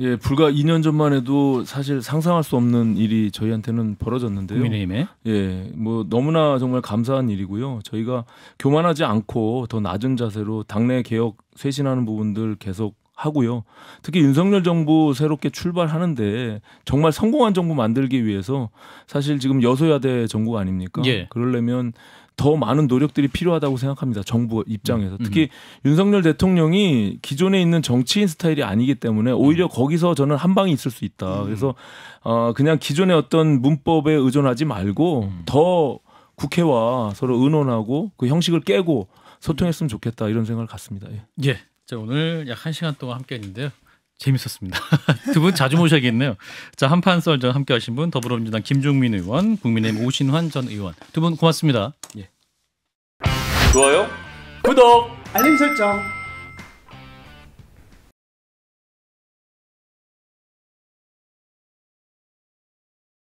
예, 불과 2년 전만 해도 사실 상상할 수 없는 일이 저희한테는 벌어졌는데요. 국민의힘에 예, 뭐 너무나 정말 감사한 일이고요. 저희가 교만하지 않고 더 낮은 자세로 당내 개혁 쇄신하는 부분들 계속 하고요. 특히 윤석열 정부 새롭게 출발하는데 정말 성공한 정부 만들기 위해서 사실 지금 여소야대 정부가 아닙니까? 예. 그러려면 더 많은 노력들이 필요하다고 생각합니다. 정부 입장에서 음, 음. 특히 음. 윤석열 대통령이 기존에 있는 정치인 스타일이 아니기 때문에 오히려 음. 거기서 저는 한 방이 있을 수 있다. 음. 그래서 어 그냥 기존의 어떤 문법에 의존하지 말고 더 국회와 서로 의논하고 그 형식을 깨고 소통했으면 좋겠다 이런 생각을 갖습니다. 예. 예. 자, 오늘 약1시간 동안 함께 했는데요. 재밌었습니다. 두 분 자주 모셔야겠네요. 자, 한판 썰전 함께 하신 분 더불어민주당 김종민 의원, 국민의힘 오신환 전 의원. 두 분 고맙습니다. 예. 좋아요. 구독, 알림 설정.